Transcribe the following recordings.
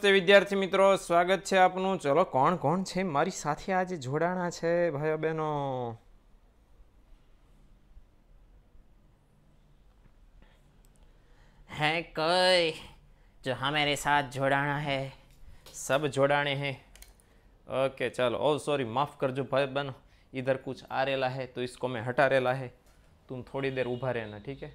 નમસ્તે વિદ્યાર્થી મિત્રો સ્વાગત છે આપનું ચલો કોણ કોણ છે મારી સાથે આજે જોડાણા છે ભાઈઓ બહેનો હે કઈ જો હા મેરે સાથ જોડાણા હે સબ જોડાણે હે ઓકે ચલો ઓ સોરી માફ કરજો ભાઈ બહેનો इधर कुछ आ रेला है तो इसको मैं हटा रेला है तुम थोड़ी देर उभा रहना ठीक है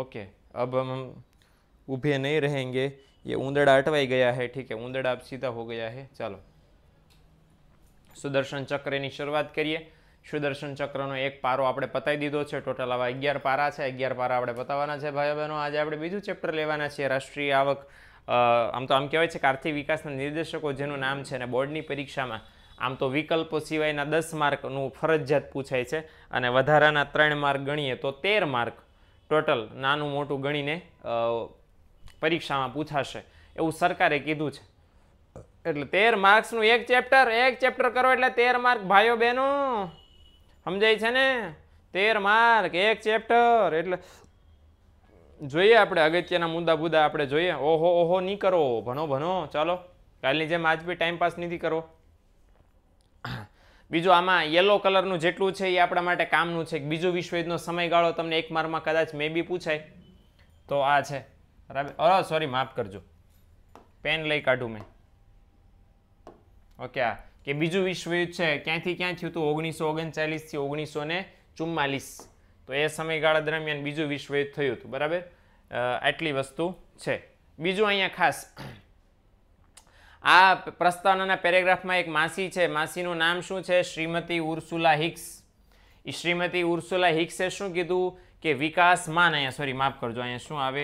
ओके अब हम ऊभे नहीं रहेंगे ये ऊंदड़ा अटवाई गया है ठीक है ऊंदड़ा अब सीधा हो गया है ચાલો સુદર્શન ચક્રની શરૂઆત કરીએ સુદર્શન ચક્રનો એક પારો આપણે પતાવી દીધો છે ટોટલ આવા અગિયાર પારા છે અગિયાર પારા આપણે પતાવવાના છે ભાઈ બહેનો આજે આપણે બીજું ચેપ્ટર લેવાના છીએ રાષ્ટ્રીય આવક આમ તો આમ કહેવાય છે કે આર્થિક વિકાસના નિર્દેશકો જેનું નામ છે અને બોર્ડની પરીક્ષામાં આમ તો વિકલ્પો સિવાયના દસ માર્કનું ફરજિયાત પૂછાય છે અને વધારાના ત્રણ માર્ક ગણીએ તો તેર માર્ક ટોટલ નાનું મોટું ગણીને પરીક્ષામાં પૂછાશે એવું સરકારે કીધું છે એટલે તેર માર્ક્સનું એક ચેપ્ટર એક ચેપ્ટર કરો એટલે તેર માર્ક ભાઈઓ બહેનો સમજાય છે ને તેર માર્ક એક ચેપ્ટર એટલે જોઈએ આપણે અગત્યના મુદ્દા બુદ્દા આપણે જોઈએ ઓહો ઓહો નહીં કરો ભણો ભણો ચાલો કાલની જેમ આજ બી ટાઈમ પાસ નથી કરો બીજું આમાં યલો કલરનું જેટલું છે એ આપણા માટે કામનું છે બીજું વિશ્વયુદ્ધનો સમયગાળો તમને એક માર્કમાં કદાચ મે બી પૂછાય તો આ છે બરાબર અ સોરી માફ કરજો પેન લઈ કાઢું મેં ઓકે આ કે બીજું વિશ્વયુદ્ધ છે ક્યાંથી ક્યાં થયું હતું ઓગણીસો ઓગણચાલીસથી ઓગણીસો ને ચુમ્માલીસ તો એ સમયગાળા દરમિયાન બીજું વિશ્વયુદ્ધ થયું હતું બરાબર આટલી વસ્તુ છે બીજું અહીંયા ખાસ આ પ્રસ્તાવનાના પેરેગ્રાફમાં એક માસી છે માસીનું નામ શું છે Shrimati Ursula Hicks Shrimati Ursula હિક્સે શું કીધું કે વિકાસમાન અહીંયા સોરી માફ કરજો અહીંયા શું આવે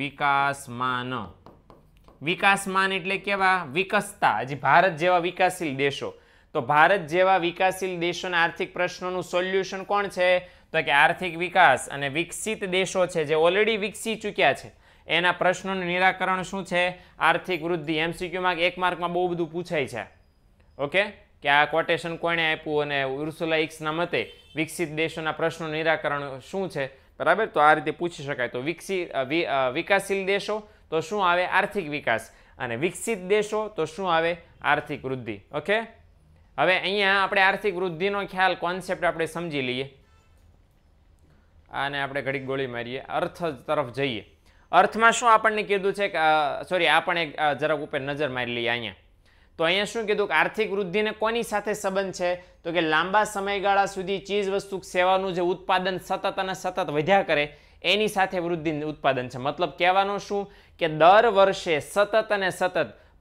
વિકાસમાન વિકાસમાન એટલે કેવા વિકસતા હજી ભારત જેવા વિકાસશીલ દેશો તો ભારત જેવા વિકાસશીલ દેશોના આર્થિક પ્રશ્નોનું સોલ્યુશન કોણ છે તો કે આર્થિક વિકાસ અને વિકસિત દેશો છે જે ઓલરેડી વિકસી ચૂક્યા છે એના પ્રશ્નોનું નિરાકરણ શું છે આર્થિક વૃદ્ધિ એમસીક્યુમાં એક માર્કમાં બહુ બધું પૂછાય છે ઓકે કે આ કોટેશન કોણે આપ્યું અને ઉર્સુલા ઇક્સના મતે વિકસિત દેશોના પ્રશ્નોનું નિરાકરણ શું છે બરાબર તો આ રીતે પૂછી શકાય તો વિકસિત વિકાસશીલ દેશો તો શું આવે આર્થિક વિકાસ અને વિકસિત દેશો તો શું આવે આર્થિક વૃદ્ધિ ઓકે હવે અહીંયા આપણે આર્થિક વૃદ્ધિનો ખ્યાલ કોન્સેપ્ટ આપણે સમજી લઈએ આને આપણે ઘડીક ગોળી મારીએ અર્થ તરફ જઈએ અર્થમાં શું આપણને કીધું છે કે સોરી આપણે જરાક ઉપર નજર મારી લઈએ અહીંયા તો અહીંયા શું કીધું કે આર્થિક વૃદ્ધિને કોની સાથે સંબંધ છે તો કે લાંબા સમયગાળા સુધી ચીજ વસ્તુ સેવાનું જે ઉત્પાદન સતત અને સતત વધ્યા કરે એની સાથે વૃદ્ધિ ઉત્પાદન છે મતલબ કહેવાનું શું કે દર વર્ષે સતત અને સતત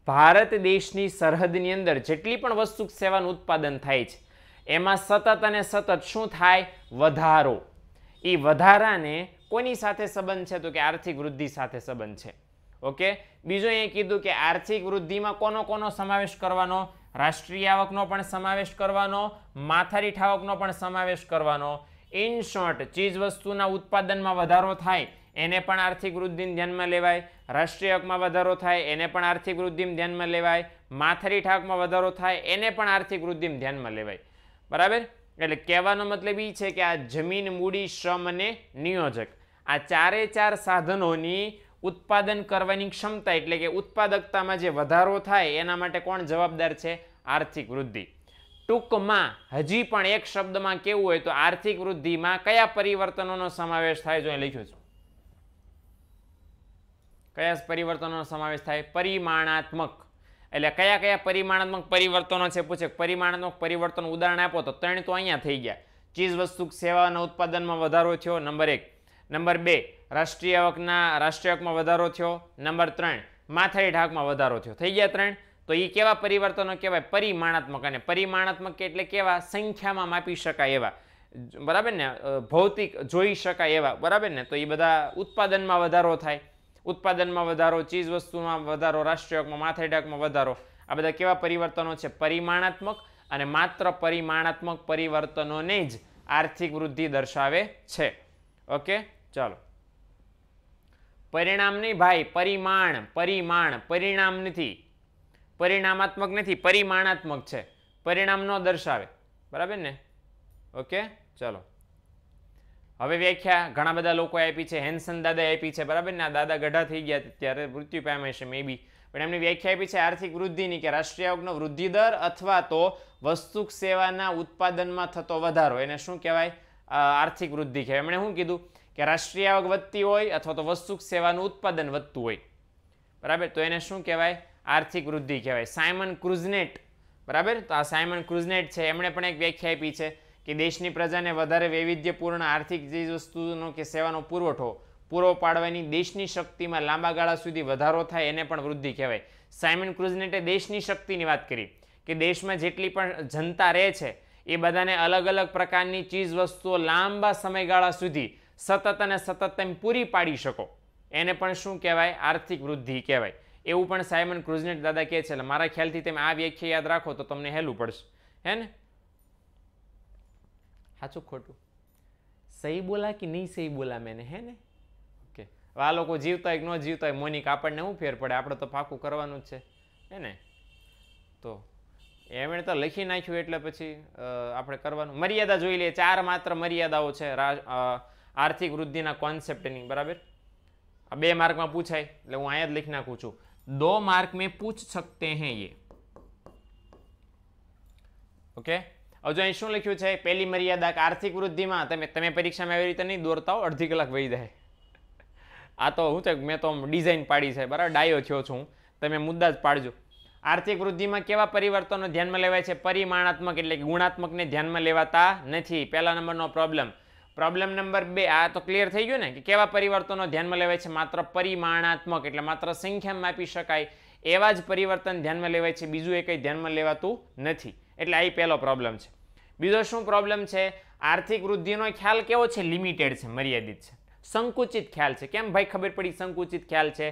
ભારત દેશની સરહદની અંદર જેટલી પણ વસ્તુ સેવાનું ઉત્પાદન થાય છે એમાં સતત અને સતત શું થાય વધારો એ વધારાને કોની સાથે સંબંધ છે તો કે આર્થિક વૃદ્ધિ સાથે સંબંધ છે ઓકે બીજું એ કીધું કે આર્થિક વૃદ્ધિમાં કોનો કોનો સમાવેશ કરવાનો રાષ્ટ્રીય આવકનો પણ સમાવેશ કરવાનો માથારી ઠાવકનો પણ સમાવેશ કરવાનો ઇન શોર્ટ ચીજ વસ્તુના ઉત્પાદનમાં વધારો થાય એને પણ આર્થિક વૃદ્ધિને ધ્યાનમાં લેવાય રાષ્ટ્રીય હકમાં વધારો થાય એને પણ આર્થિક વૃદ્ધિને ધ્યાનમાં લેવાય માથારી ઠાકમાં વધારો થાય એને પણ આર્થિક વૃદ્ધિને ધ્યાનમાં લેવાય બરાબર એટલે કહેવાનો મતલબ એ છે કે આ જમીન મૂડી શ્રમ અને નિયોજક આ ચારે ચાર સાધનોની ઉત્પાદન કરવાની ક્ષમતા એટલે કે ઉત્પાદકતામાં જે વધારો થાય એના માટે કોણ જવાબદાર છે આર્થિક વૃદ્ધિ ટૂંકમાં હજી પણ એક શબ્દમાં કેવું હોય તો આર્થિક વૃદ્ધિમાં કયા પરિવર્તનોનો સમાવેશ થાય જો અહીં લખ્યું છું કયા પરિવર્તનોનો સમાવેશ થાય પરિમાણાત્મક એટલે કયા કયા પરિમાણાત્મક પરિવર્તનો છે પૂછે પરિમાણાત્મક પરિવર્તન ઉદાહરણ આપો તો ત્રણ તો અહીંયા થઈ ગયા ચીજ વસ્તુ સેવાના ઉત્પાદનમાં વધારો થયો નંબર એક નંબર બે રાષ્ટ્રીય આવકના રાષ્ટ્રીય વધારો થયો નંબર ત્રણ માથાડી ઢાકમાં વધારો થયો થઈ ગયા ત્રણ તો એ કેવા પરિવર્તનો કહેવાય પરિમાણાત્મક અને પરિમાણાત્મક એટલે કેવા સંખ્યામાં માપી શકાય એવા બરાબર ને ભૌતિક જોઈ શકાય એવા બરાબર ને તો એ બધા ઉત્પાદનમાં વધારો થાય ઉત્પાદનમાં વધારો ચીજ વસ્તુમાં વધારો રાષ્ટ્રીયકમાં માથેડાકમાં વધારો આ બધા કેવા પરિવર્તનો છે પરિમાણાત્મક અને માત્ર પરિમાણાત્મક પરિવર્તનોને જ આર્થિક વૃદ્ધિ દર્શાવે છે ઓકે ચાલો પરિણામ નહીં ભાઈ પરિમાણ પરિમાણ પરિણામ નથી પરિણામાત્મક નથી પરિમાણાત્મક છે પરિણામ નો દર્શાવે બરાબર ને ઓકે ચલો હવે વ્યાખ્યા ઘણા બધા લોકો આપી છે હેન્સન દાદા આપી છે બરાબર ને દાદા ગઢા થઈ ગયા ત્યારે મૃત્યુ પામ્યા છે મે બી પણ એમની વ્યાખ્યા આપી છે આર્થિક વૃદ્ધિની કે રાષ્ટ્રીય આવકનો વૃદ્ધિ દર અથવા તો વસ્તુ સેવાના ઉત્પાદનમાં થતો વધારો એને શું કહેવાય આર્થિક વૃદ્ધિ કહેવાય એમણે શું કીધું કે રાષ્ટ્રીય આવક વધતી હોય અથવા તો વસ્તુ સેવાનું ઉત્પાદન વધતું હોય બરાબર તો એને શું કહેવાય આર્થિક વૃદ્ધિ કહેવાય સાયમન ક્રુઝનેટ બરાબર તો આ સાયમન ક્રુઝનેટ છે એમણે પણ એક વ્યાખ્યા આપી છે કે દેશની પ્રજાને વધારે વૈવિધ્યપૂર્ણ આર્થિક વસ્તુનો કે સેવાનો પુરવઠો પૂરો પાડવાની દેશની શક્તિમાં લાંબા ગાળા સુધી વધારો થાય એને પણ વૃદ્ધિ કહેવાય સાયમન ક્રુઝનેટે દેશની શક્તિની વાત કરી કે દેશમાં જેટલી પણ જનતા રહે છે એ બધાને અલગ અલગ પ્રકારની ચીજ વસ્તુઓ લાંબા સમયગાળા સુધી સતત અને સતત તમે પૂરી પાડી શકો એને પણ શું કહેવાય આર્થિક વૃદ્ધિ કહેવાય એવું પણ સાયમન ક્રુઝનેટ દાદા કહે છે એટલે મારા ખ્યાલથી તમે આ વ્યાખ્યા યાદ રાખો તો તમને હેલું પડશે હે ને સાચું ખોટું સહી બોલા કે નહીં સહી બોલા મેને હે ને ઓકે આ લોકો જીવતા હોય ન જીવતા હોય મોનિક આપણને શું ફેર પડે આપણે તો પાકું કરવાનું જ છે હે ને તો એમણે તો લખી નાખ્યું એટલે પછી આપણે કરવાનું મર્યાદા જોઈ લઈએ ચાર માત્ર મર્યાદાઓ છે આર્થિક વૃદ્ધિના કોન્સેપ્ટની બરાબર આ બે માર્કમાં પૂછાય એટલે હું અહીંયા જ લખી નાખું છું દો માર્ક મેં પૂછ શકતે હે એ ઓકે હજુ અહીં શું લખ્યું છે પહેલી મર્યાદા કે આર્થિક વૃદ્ધિમાં તમે તમે પરીક્ષામાં આવી રીતે નહીં દોરતા હો અડધી કલાક વહી જાય આ તો હું છે મેં તો ડિઝાઇન પાડી છે બરાબર ડાયો થયો છું તમે મુદ્દા જ પાડજો આર્થિક વૃદ્ધિમાં કેવા પરિવર્તનો ધ્યાનમાં લેવાય છે પરિમાણાત્મક એટલે કે ગુણાત્મકને ધ્યાનમાં લેવાતા નથી પહેલા નંબરનો પ્રોબ્લેમ પ્રોબ્લેમ નંબર બે આ તો ક્લિયર થઈ ગયું ને કે કેવા પરિવર્તનો ધ્યાનમાં લેવાય છે માત્ર પરિમાણાત્મક એટલે માત્ર સંખ્યામાં આપી શકાય એવા જ પરિવર્તન ધ્યાનમાં લેવાય છે બીજું એ કંઈ ધ્યાનમાં લેવાતું નથી એટલે આ પહેલો પ્રોબ્લેમ છે બીજો શું પ્રોબ્લેમ છે આર્થિક વૃદ્ધિનો ખ્યાલ કેવો છે લિમિટેડ છે મર્યાદિત છે સંકુચિત ખ્યાલ છે કેમ ભાઈ ખબર પડી સંકુચિત ખ્યાલ છે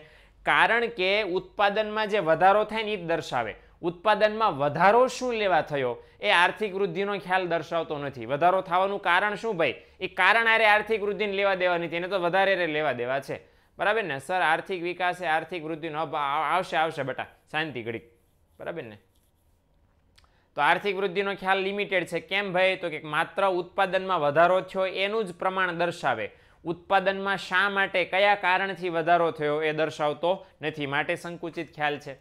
કારણ કે ઉત્પાદનમાં જે વધારો થાય ને એ દર્શાવે ઉત્પાદનમાં વધારો શું લેવા થયો એ આર્થિક વૃદ્ધિનો ખ્યાલ દર્શાવતો નથી વધારો થવાનું કારણ શું ભાઈ એ કારણ આરે આર્થિક વૃદ્ધિને લેવા દેવા નથી એને તો વધારે લેવા દેવા છે બરાબર ને સર આર્થિક વિકાસ એ આર્થિક વૃદ્ધિનો આવશે આવશે બેટા શાંતિ ઘડીક બરાબર ને તો આર્થિક વૃદ્ધિનો ખ્યાલ લિમિટેડ છે કેમ ભાઈ તો કે માત્ર ઉત્પાદનમાં વધારો થયો એનું જ પ્રમાણ દર્શાવે ઉત્પાદનમાં શા માટે કયા કારણથી વધારો થયો એ દર્શાવતો નથી માટે સંકુચિત ખ્યાલ છે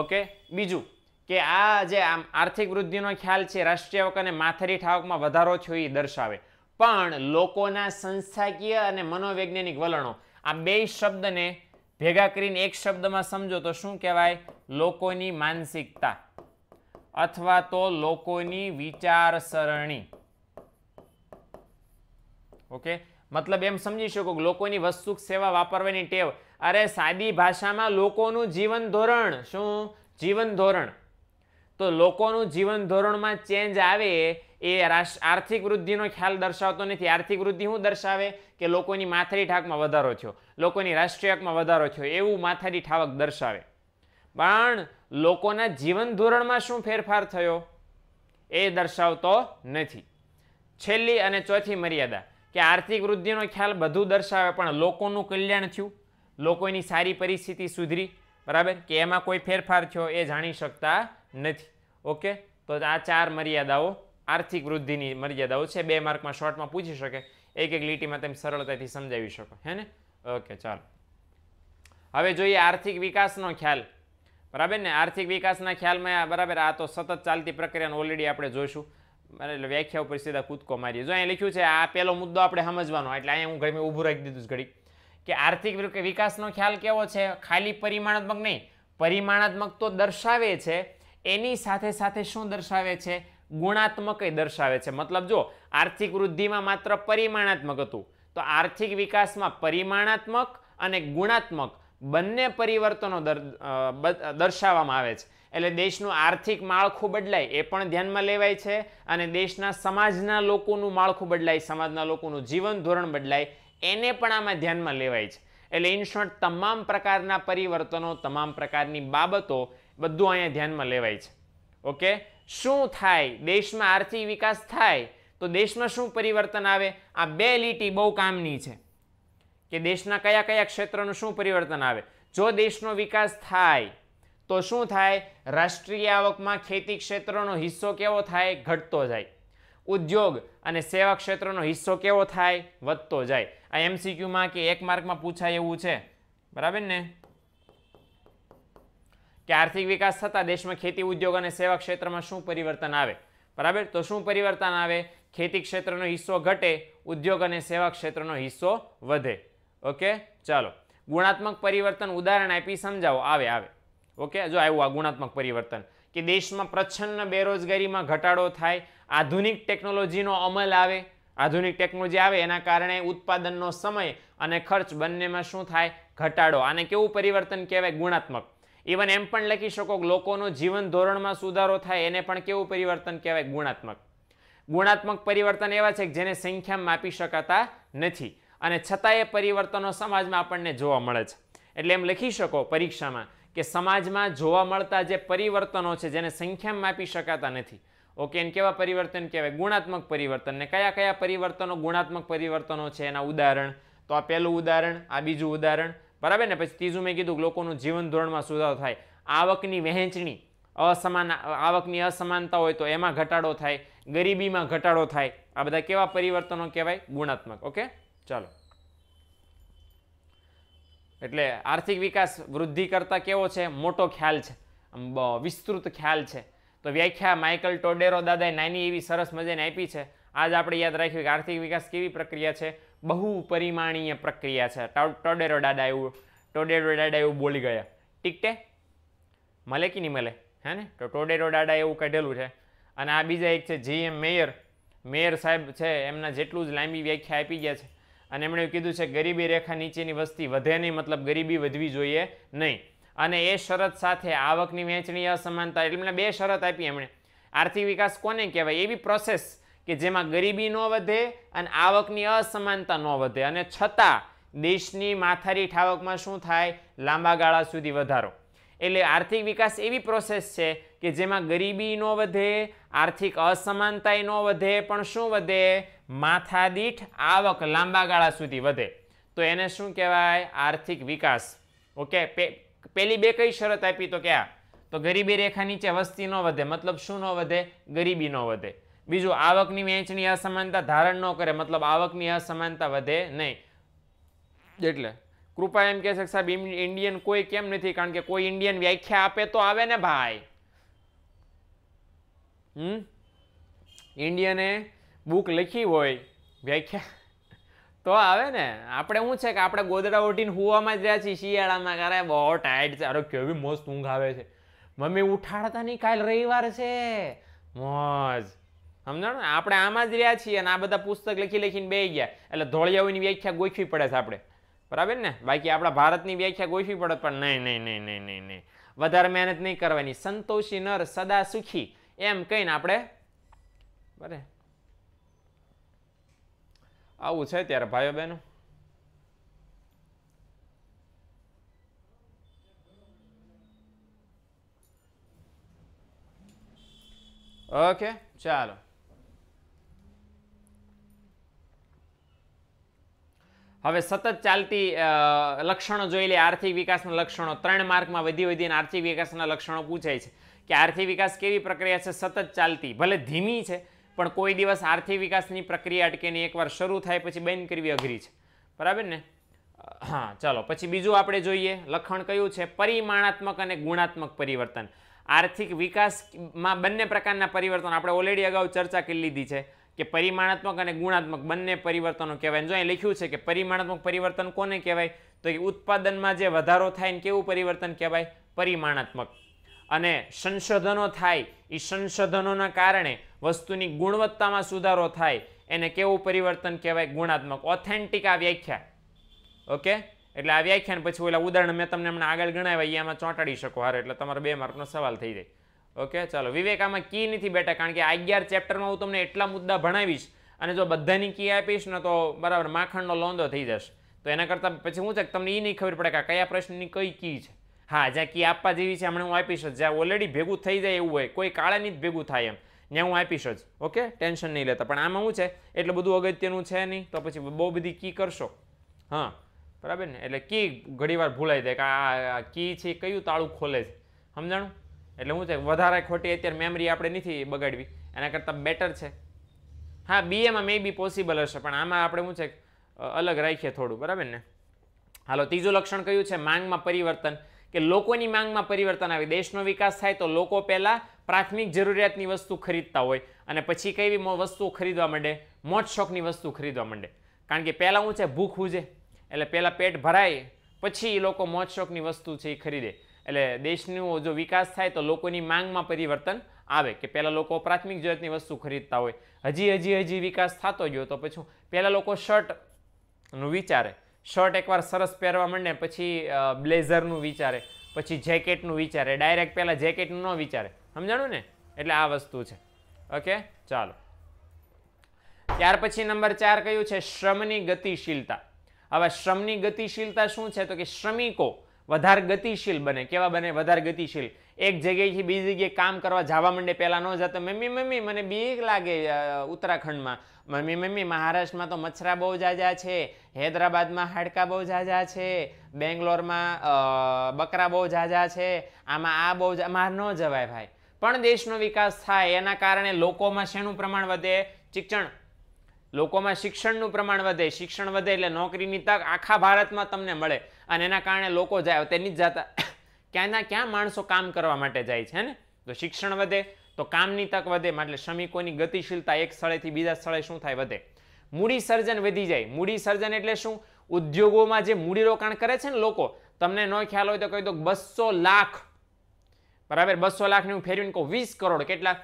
ઓકે બીજું કે આ જે આમ આર્થિક વૃદ્ધિનો ખ્યાલ છે રાષ્ટ્રીય આવક અને માથારી ઠાવકમાં વધારો થયો એ દર્શાવે પણ લોકોના સંસ્થાકીય અને મનોવૈજ્ઞાનિક વલણો આ બે શબ્દને ભેગા કરીને એક શબ્દમાં સમજો તો શું કહેવાય લોકોની માનસિકતા અથવા તો લોકોની વિચારસરણી ઓકે મતલબ એમ સમજી શકો કે લોકોની વસ્તુ સેવા વાપરવાની ટેવ અરે સાદી ભાષામાં લોકોનું જીવન ધોરણ શું જીવન ધોરણ તો લોકોનું જીવન ધોરણમાં ચેન્જ આવે એ આર્થિક વૃદ્ધિનો ખ્યાલ દર્શાવતો નથી આર્થિક વૃદ્ધિ શું દર્શાવે કે લોકોની માથાડી ઠાકમાં વધારો થયો લોકોની રાષ્ટ્રીયકમાં વધારો થયો એવું માથાડી ઠાવક દર્શાવે પણ લોકોના જીવન ધોરણમાં શું ફેરફાર થયો એ દર્શાવતો નથી છેલ્લી અને ચોથી મર્યાદા કે આર્થિક વૃદ્ધિનો ખ્યાલ બધું દર્શાવે પણ લોકોનું કલ્યાણ થયું લોકોની સારી પરિસ્થિતિ સુધરી બરાબર કે એમાં કોઈ ફેરફાર થયો એ જાણી શકતા નથી ઓકે તો આ ચાર મર્યાદાઓ આર્થિક વૃદ્ધિની મર્યાદાઓ છે બે માર્કમાં શોર્ટમાં પૂછી શકે એક એક લીટીમાં તમે સરળતાથી સમજાવી શકો હે ને ઓકે ચાલો હવે જોઈએ આર્થિક વિકાસનો ખ્યાલ બરાબર ને આર્થિક વિકાસના ખ્યાલમાં બરાબર આ તો સતત ચાલતી પ્રક્રિયાને ઓલરેડી આપણે જોઈશું મારે વ્યાખ્યા ઉપર સીધા કૂદકો મારીએ જો અહીંયા લખ્યું છે આ પહેલો મુદ્દો આપણે સમજવાનો એટલે અહીંયા હું ઘણી ઊભું રાખી દીધું ઘડી કે આર્થિક વિકાસનો ખ્યાલ કેવો છે ખાલી પરિમાણાત્મક નહીં પરિમાણાત્મક તો દર્શાવે છે એની સાથે સાથે શું દર્શાવે છે ગુણાત્મક દર્શાવે છે મતલબ જો આર્થિક વૃદ્ધિમાં માત્ર પરિમાણાત્મક હતું તો આર્થિક વિકાસમાં પરિમાણાત્મક અને ગુણાત્મક બંને પરિવર્તનો દર્શાવવામાં આવે છે એટલે દેશનું આર્થિક માળખું બદલાય એ પણ ધ્યાનમાં લેવાય છે અને દેશના સમાજના લોકોનું માળખું બદલાય સમાજના લોકોનું જીવન ધોરણ બદલાય એને પણ આમાં ધ્યાનમાં લેવાય છે એટલે ઇન શોર્ટ તમામ પ્રકારના પરિવર્તનો તમામ પ્રકારની બાબતો બધું અહીંયા ધ્યાનમાં લેવાય છે ઓકે શું થાય દેશમાં આર્થિક વિકાસ થાય તો દેશમાં શું પરિવર્તન આવે આ બે લીટી બહુ કામની છે કે દેશના કયા કયા ક્ષેત્રનું શું પરિવર્તન આવે જો દેશનો વિકાસ થાય તો શું થાય રાષ્ટ્રીય આવકમાં ખેતી ક્ષેત્રનો હિસ્સો કેવો થાય ઘટતો જાય ઉદ્યોગ અને સેવા ક્ષેત્રનો હિસ્સો કેવો થાય વધતો જાય આ એમસીક્યુમાં કે એક માર્કમાં પૂછાય એવું છે બરાબર ને કે આર્થિક વિકાસ થતાં દેશમાં ખેતી ઉદ્યોગ અને સેવા ક્ષેત્રમાં શું પરિવર્તન આવે બરાબર તો શું પરિવર્તન આવે ખેતી ક્ષેત્રનો હિસ્સો ઘટે ઉદ્યોગ અને સેવા ક્ષેત્રનો હિસ્સો વધે ઓકે ચાલો ગુણાત્મક પરિવર્તન ઉદાહરણ આપી સમજાવો આવે આવે ઓકે જો આવ્યું આ ગુણાત્મક પરિવર્તન કે દેશમાં પ્રચ્છન્ન બેરોજગારીમાં ઘટાડો થાય આધુનિક ટેકનોલોજીનો અમલ આવે આધુનિક ટેકનોલોજી આવે એના કારણે ઉત્પાદનનો સમય અને ખર્ચ બંનેમાં શું થાય ઘટાડો આને કેવું પરિવર્તન કહેવાય ગુણાત્મક ઇવન એમ પણ લખી શકો લોકોનું જીવન ધોરણમાં સુધારો થાય એને પણ કેવું પરિવર્તન કહેવાય ગુણાત્મક ગુણાત્મક પરિવર્તન એવા છે કે જેને સંખ્યામાં માપી શકાતા નથી અને છતાંય પરિવર્તનો સમાજમાં આપણને જોવા મળે છે એટલે એમ લખી શકો પરીક્ષામાં કે સમાજમાં જોવા મળતા જે પરિવર્તનો છે જેને સંખ્યામાં માપી શકાતા નથી ઓકે એને કેવા પરિવર્તન કહેવાય ગુણાત્મક પરિવર્તન ને કયા કયા પરિવર્તનો ગુણાત્મક પરિવર્તનો છે એના ઉદાહરણ તો આ પહેલું ઉદાહરણ આ બીજું ઉદાહરણ બરાબર ને પછી ત્રીજું મેં કીધું લોકોનું જીવન ધોરણમાં સુધારો થાય આવકની વહેંચણી અસમાન આવકની અસમાનતા હોય તો એમાં ઘટાડો થાય ગરીબીમાં ઘટાડો થાય આ બધા કેવા પરિવર્તનો કહેવાય ગુણાત્મક ઓકે ચાલો એટલે આર્થિક વિકાસ વૃદ્ધિ કરતાં કેવો છે મોટો ખ્યાલ છે વિસ્તૃત ખ્યાલ છે તો વ્યાખ્યા માઇકલ ટોડેરો દાદાએ નાની એવી સરસ મજાને આપી છે આજ આપણે યાદ રાખ્યું કે આર્થિક વિકાસ કેવી પ્રક્રિયા છે બહુ પરિમાણીય પ્રક્રિયા છે ટોડેરો દાદા એવું ટોડેરો દાદા એવું બોલી ગયા ઠીક છે મળે કે નહીં મળે હે ને તો ટોડેરો દાદા એવું કઢેલું છે અને આ બીજા એક છે જી એમ મેયર મેયર સાહેબ છે એમના જેટલું જ લાંબી વ્યાખ્યા આપી ગયા છે અને એમણે કીધું છે ગરીબી રેખા નીચેની વસ્તી વધે નહીં મતલબ ગરીબી વધવી જોઈએ નહીં અને એ શરત સાથે આવકની વહેંચણી અસમાનતા એટલે એમણે બે શરત આપી એમણે આર્થિક વિકાસ કોને કહેવાય એવી પ્રોસેસ કે જેમાં ગરીબી ન વધે અને આવકની અસમાનતા ન વધે અને છતાં દેશની માથારી ઠાવકમાં શું થાય લાંબા ગાળા સુધી વધારો એટલે આર્થિક વિકાસ એવી પ્રોસેસ છે કે જેમાં ગરીબી ન વધે આર્થિક અસમાનતા ન વધે પણ શું વધે માથાદીઠ આવક લાંબા ગાળા સુધી વધે તો એને શું કહેવાય આર્થિક વિકાસ ઓકે પેલી બે કઈ શરત આપી તો ક્યાં તો ગરીબી રેખા નીચે વસ્તી ન વધે મતલબ શું ન વધે ગરીબી ન વધે બીજું આવકની વહેંચણી અસમાનતા ધારણ ન કરે મતલબ આવકની અસમાનતા વધે નહીં એટલે કૃપા એમ કહે છે સાહેબ ઇન્ડિયન કોઈ કેમ નથી કારણ કે કોઈ ઇન્ડિયન વ્યાખ્યા આપે તો આવે ને ભાઈ હમ ઇન્ડિયને બુક લખી હોય વ્યાખ્યા તો આવે ને આપણે શું છે કે આપણે ગોદડા ઓઢીને હુવામાં જ રહ્યા છીએ શિયાળામાં કરે બહુ ટાઈટ છે અરે કેવી મસ્ત ઊંઘ આવે છે મમ્મી ઉઠાડતા નહીં કાલ રવિવાર છે મોજ સમજો ને આપણે આમાં જ રહ્યા છીએ અને આ બધા પુસ્તક લખી લખીને બે ગયા એટલે ધોળિયાઓની વ્યાખ્યા ગોઠવી પડે છે આપણે બરાબર ને બાકી આપણા ભારતની વ્યાખ્યા ગોઠવી પડે પણ નહીં નહીં નહીં નહીં નહીં નહીં વધારે મહેનત નહીં કરવાની સંતોષી નર સદા સુખી એમ કહીને આપણે બરાબર આવું છે ત્યારે ભાઈઓ બહેનો ઓકે ચાલો હવે સતત ચાલતી લક્ષણો જોઈ લે આર્થિક વિકાસના લક્ષણો ત્રણ માર્કમાં વધી વધીને આર્થિક વિકાસના લક્ષણો પૂછાય છે કે આર્થિક વિકાસ કેવી પ્રક્રિયા છે સતત ચાલતી ભલે ધીમી છે પણ કોઈ દિવસ આર્થિક વિકાસની પ્રક્રિયા અટકે નહીં એકવાર શરૂ થાય પછી બંધ કરવી અઘરી છે બરાબર ને હા ચલો પછી બીજું આપણે જોઈએ લખણ કયું છે પરિમાણાત્મક અને ગુણાત્મક પરિવર્તન આર્થિક વિકાસમાં બંને પ્રકારના પરિવર્તન આપણે ઓલરેડી અગાઉ ચર્ચા કરી લીધી છે કે પરિમાણાત્મક અને ગુણાત્મક બંને પરિવર્તનો કહેવાય જો અહીં લખ્યું છે કે પરિમાણાત્મક પરિવર્તન કોને કહેવાય તો કે ઉત્પાદનમાં જે વધારો થાય ને કેવું પરિવર્તન કહેવાય પરિમાણાત્મક અને સંશોધનો થાય એ સંશોધનોના કારણે વસ્તુની ગુણવત્તામાં સુધારો થાય એને કેવું પરિવર્તન કહેવાય ગુણાત્મક ઓથેન્ટિક આ વ્યાખ્યા ઓકે એટલે આ વ્યાખ્યાન પછી ઓલા ઉદાહરણ મેં તમને હમણાં આગળ ગણાવ્યા એમાં ચોંટાડી શકો હારે એટલે તમારો બે માર્કનો સવાલ થઈ જાય ઓકે ચાલો વિવેક આમાં કી નથી બેટા કારણ કે આ અગિયાર ચેપ્ટરમાં હું તમને એટલા મુદ્દા ભણાવીશ અને જો બધાની કી આપીશ ને તો બરાબર માખણનો લોંધો થઈ જશે તો એના કરતાં પછી હું છે તમને એ નહીં ખબર પડે કે કયા પ્રશ્નની કઈ કી છે હા જ્યાં કી આપવા જેવી છે હમણાં હું આપીશ જ જ્યાં ઓલરેડી ભેગું થઈ જાય એવું હોય કોઈ કાળાની જ ભેગું થાય એમ ત્યાં હું આપીશ જ ઓકે ટેન્શન નહીં લેતા પણ આમાં હું છે એટલે બધું અગત્યનું છે નહીં તો પછી બહુ બધી કી કરશો હા બરાબર ને એટલે કી ઘણીવાર ભૂલાઈ જાય કે આ કી છે કયું તાળું ખોલે છે સમજાણું એટલે શું છે વધારે ખોટી અત્યારે મેમરી આપણે નથી બગાડવી એના કરતાં બેટર છે હા બીએમાં મે બી પોસિબલ હશે પણ આમાં આપણે શું છે અલગ રાખીએ થોડું બરાબર ને હાલો ત્રીજું લક્ષણ કયું છે માંગમાં પરિવર્તન કે લોકોની માંગમાં પરિવર્તન આવે દેશનો વિકાસ થાય તો લોકો પહેલાં પ્રાથમિક જરૂરિયાતની વસ્તુ ખરીદતા હોય અને પછી કઈ બી વસ્તુ ખરીદવા માંડે મોટ શોખની વસ્તુ ખરીદવા માંડે કારણ કે પહેલાં હું છે ભૂખ ઉજે એટલે પહેલાં પેટ ભરાય પછી એ લોકો મોજ શોખની વસ્તુ છે એ ખરીદે એટલે દેશનો જો વિકાસ થાય તો લોકોની માંગમાં પરિવર્તન આવે કે પહેલાં લોકો પ્રાથમિક જરૂરિયાતની વસ્તુ ખરીદતા હોય હજી હજી હજી વિકાસ થતો ગયો તો પછી પહેલાં લોકો શર્ટનું વિચારે શર્ટ એકવાર સરસ પહેરવા માંડે પછી બ્લેઝરનું વિચારે પછી જેકેટનું વિચારે ડાયરેક્ટ પહેલાં જેકેટનું ન વિચારે સમજાણું ને એટલે આ વસ્તુ છે ઓકે ચાલો ત્યાર પછી નંબર ચાર કયું છે શ્રમની ગતિશીલતા હવે શ્રમની ગતિશીલતા શું છે તો કે શ્રમિકો વધારે ગતિશીલ બને કેવા બને વધારે ગતિશીલ એક જગ્યાએથી બીજી જગ્યાએ કામ કરવા જવા માંડે પહેલાં ન જતા મમ્મી મમ્મી મને બીક લાગે ઉત્તરાખંડમાં મમ્મી મમ્મી મહારાષ્ટ્રમાં તો મચ્છરા બહુ જાજા છે હૈદરાબાદમાં હાડકા બહુ જાજા છે બેંગ્લોરમાં બકરા બહુ જાજા છે આમાં આ બહુ માર ન જવાય ભાઈ પણ દેશનો વિકાસ થાય એના કારણે લોકોમાં શેનું પ્રમાણ વધે શિક્ષણ લોકોમાં શિક્ષણનું પ્રમાણ વધે શિક્ષણ વધે એટલે નોકરીની તક આખા ભારતમાં તમને મળે અને એના કારણે લોકો જાય તેની જ જાતા ક્યાંના ક્યાં માણસો કામ કરવા માટે જાય છે ને તો શિક્ષણ વધે તો કામની તક વધે એટલે શ્રમિકોની ગતિશીલતા એક સ્થળેથી બીજા સ્થળે શું થાય વધે મૂડી સર્જન વધી જાય મૂડી સર્જન એટલે શું ઉદ્યોગોમાં જે મૂડીરોકાણ કરે છે ને લોકો તમને ન ખ્યાલ હોય તો કહી દો બસો લાખ બરાબર બસો લાખની હું ફેરવીને કહું વીસ કરોડ કેટલા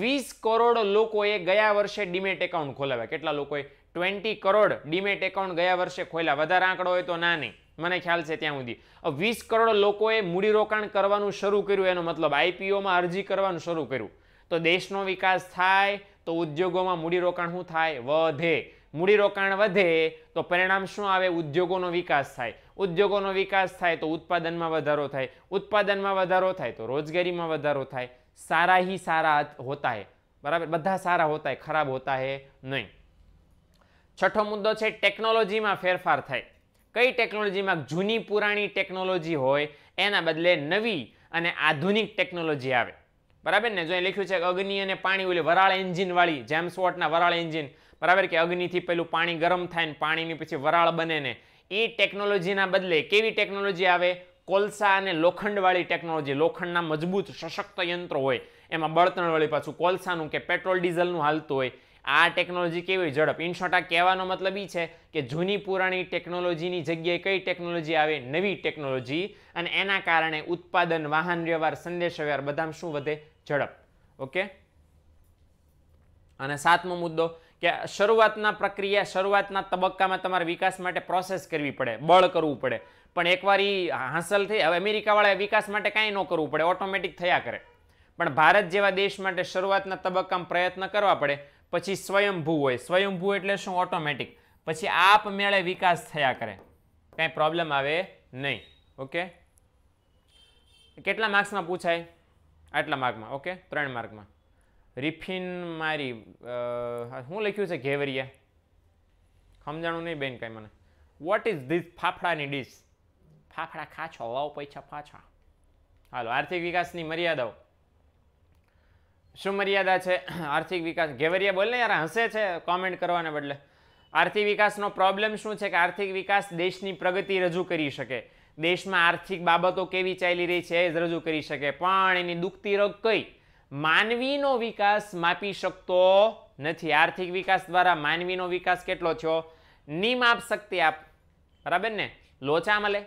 વીસ કરોડ લોકોએ ગયા વર્ષે ડીમેટ એકાઉન્ટ ખોલાવ્યા કેટલા લોકોએ ટ્વેન્ટી કરોડ ડીમેટ એકાઉન્ટ ગયા વર્ષે ખોલ્યા વધારે આંકડો હોય તો ના નહીં મને ખ્યાલ છે ત્યાં સુધી વીસ કરોડ લોકોએ મૂડીરોકાણ કરવાનું શરૂ કર્યું એનો મતલબ આઈપીઓમાં અરજી કરવાનું શરૂ કર્યું તો દેશનો વિકાસ થાય તો ઉદ્યોગોમાં મૂડીરોકાણ શું થાય વધે મૂડીરોકાણ વધે તો પરિણામ શું આવે ઉદ્યોગોનો વિકાસ થાય ઉદ્યોગોનો વિકાસ થાય તો ઉત્પાદનમાં વધારો થાય ઉત્પાદનમાં વધારો થાય તો રોજગારીમાં વધારો થાય સારા હી સારા હોતા હે બરાબર બધા સારા હોતા ખરાબ હોતા હે નહીં છઠ્ઠો મુદ્દો છે ટેકનોલોજીમાં ફેરફાર થાય કઈ ટેકનોલોજીમાં જૂની પુરાણી ટેકનોલોજી હોય એના બદલે નવી અને આધુનિક ટેકનોલોજી આવે બરાબર ને જો અહીં લખ્યું છે કે અગ્નિ અને પાણી ઓલી વરાળ એન્જિનવાળી જેમ્સ વોટના વરાળ એન્જિન બરાબર કે અગ્નિથી પેલું પાણી ગરમ થાય ને પાણીની પછી વરાળ બને ને એ ટેકનોલોજીના બદલે કેવી ટેકનોલોજી આવે કોલસા અને લોખંડવાળી ટેકનોલોજી લોખંડના મજબૂત સશક્ત યંત્રો હોય એમાં બળતણવાળી પાછું કોલસાનું કે પેટ્રોલ ડીઝલનું હાલતું હોય આ ટેકનોલોજી કેવી ઝડપ ઇનશોર્ટ આ કહેવાનો મતલબ એ છે કે જૂની પુરાણી ટેકનોલોજીની જગ્યાએ કઈ ટેકનોલોજી આવે નવી ટેકનોલોજી અને એના કારણે ઉત્પાદન વાહન વ્યવહાર સંદેશ વ્યવહાર બધામાં શું વધે ઝડપ ઓકે અને સાતમો મુદ્દો કે શરૂઆતના પ્રક્રિયા શરૂઆતના તબક્કામાં તમારે વિકાસ માટે પ્રોસેસ કરવી પડે બળ કરવું પડે પણ એકવાર એ હાંસલ થઈ હવે અમેરિકાવાળા વિકાસ માટે કાંઈ ન કરવું પડે ઓટોમેટિક થયા કરે પણ ભારત જેવા દેશ માટે શરૂઆતના તબક્કામાં પ્રયત્ન કરવા પડે પછી સ્વયંભૂ હોય સ્વયંભૂ એટલે શું ઓટોમેટિક પછી આપ મેળે વિકાસ થયા કરે કાંઈ પ્રોબ્લેમ આવે નહીં ઓકે કેટલા માર્ક્સમાં પૂછાય આટલા માર્કમાં ઓકે ત્રણ માર્કમાં રિફિન મારી શું લખ્યું છે ઘેવરિયા સમજાણું નહીં બેન કાંઈ મને વોટ ઇઝ ધીસ ફાફડાની ડીશ ફાફડા ખાછો વાવ પૈસા પાછા હાલો આર્થિક વિકાસની મર્યાદાઓ શું મર્યાદા છે આર્થિક વિકાસ ઘેવરિયા બોલને યાર હસે છે કોમેન્ટ કરવાને બદલે આર્થિક વિકાસનો પ્રોબ્લેમ શું છે કે આર્થિક વિકાસ દેશની પ્રગતિ રજૂ કરી શકે દેશમાં આર્થિક બાબતો કેવી ચાલી રહી છે એ રજૂ કરી શકે પણ એની દુખતી રોગ કઈ માનવીનો વિકાસ માપી શકતો નથી આર્થિક વિકાસ દ્વારા માનવીનો વિકાસ કેટલો થયો ની માપ શક્તિ આપ બરાબર ને લોચા મળે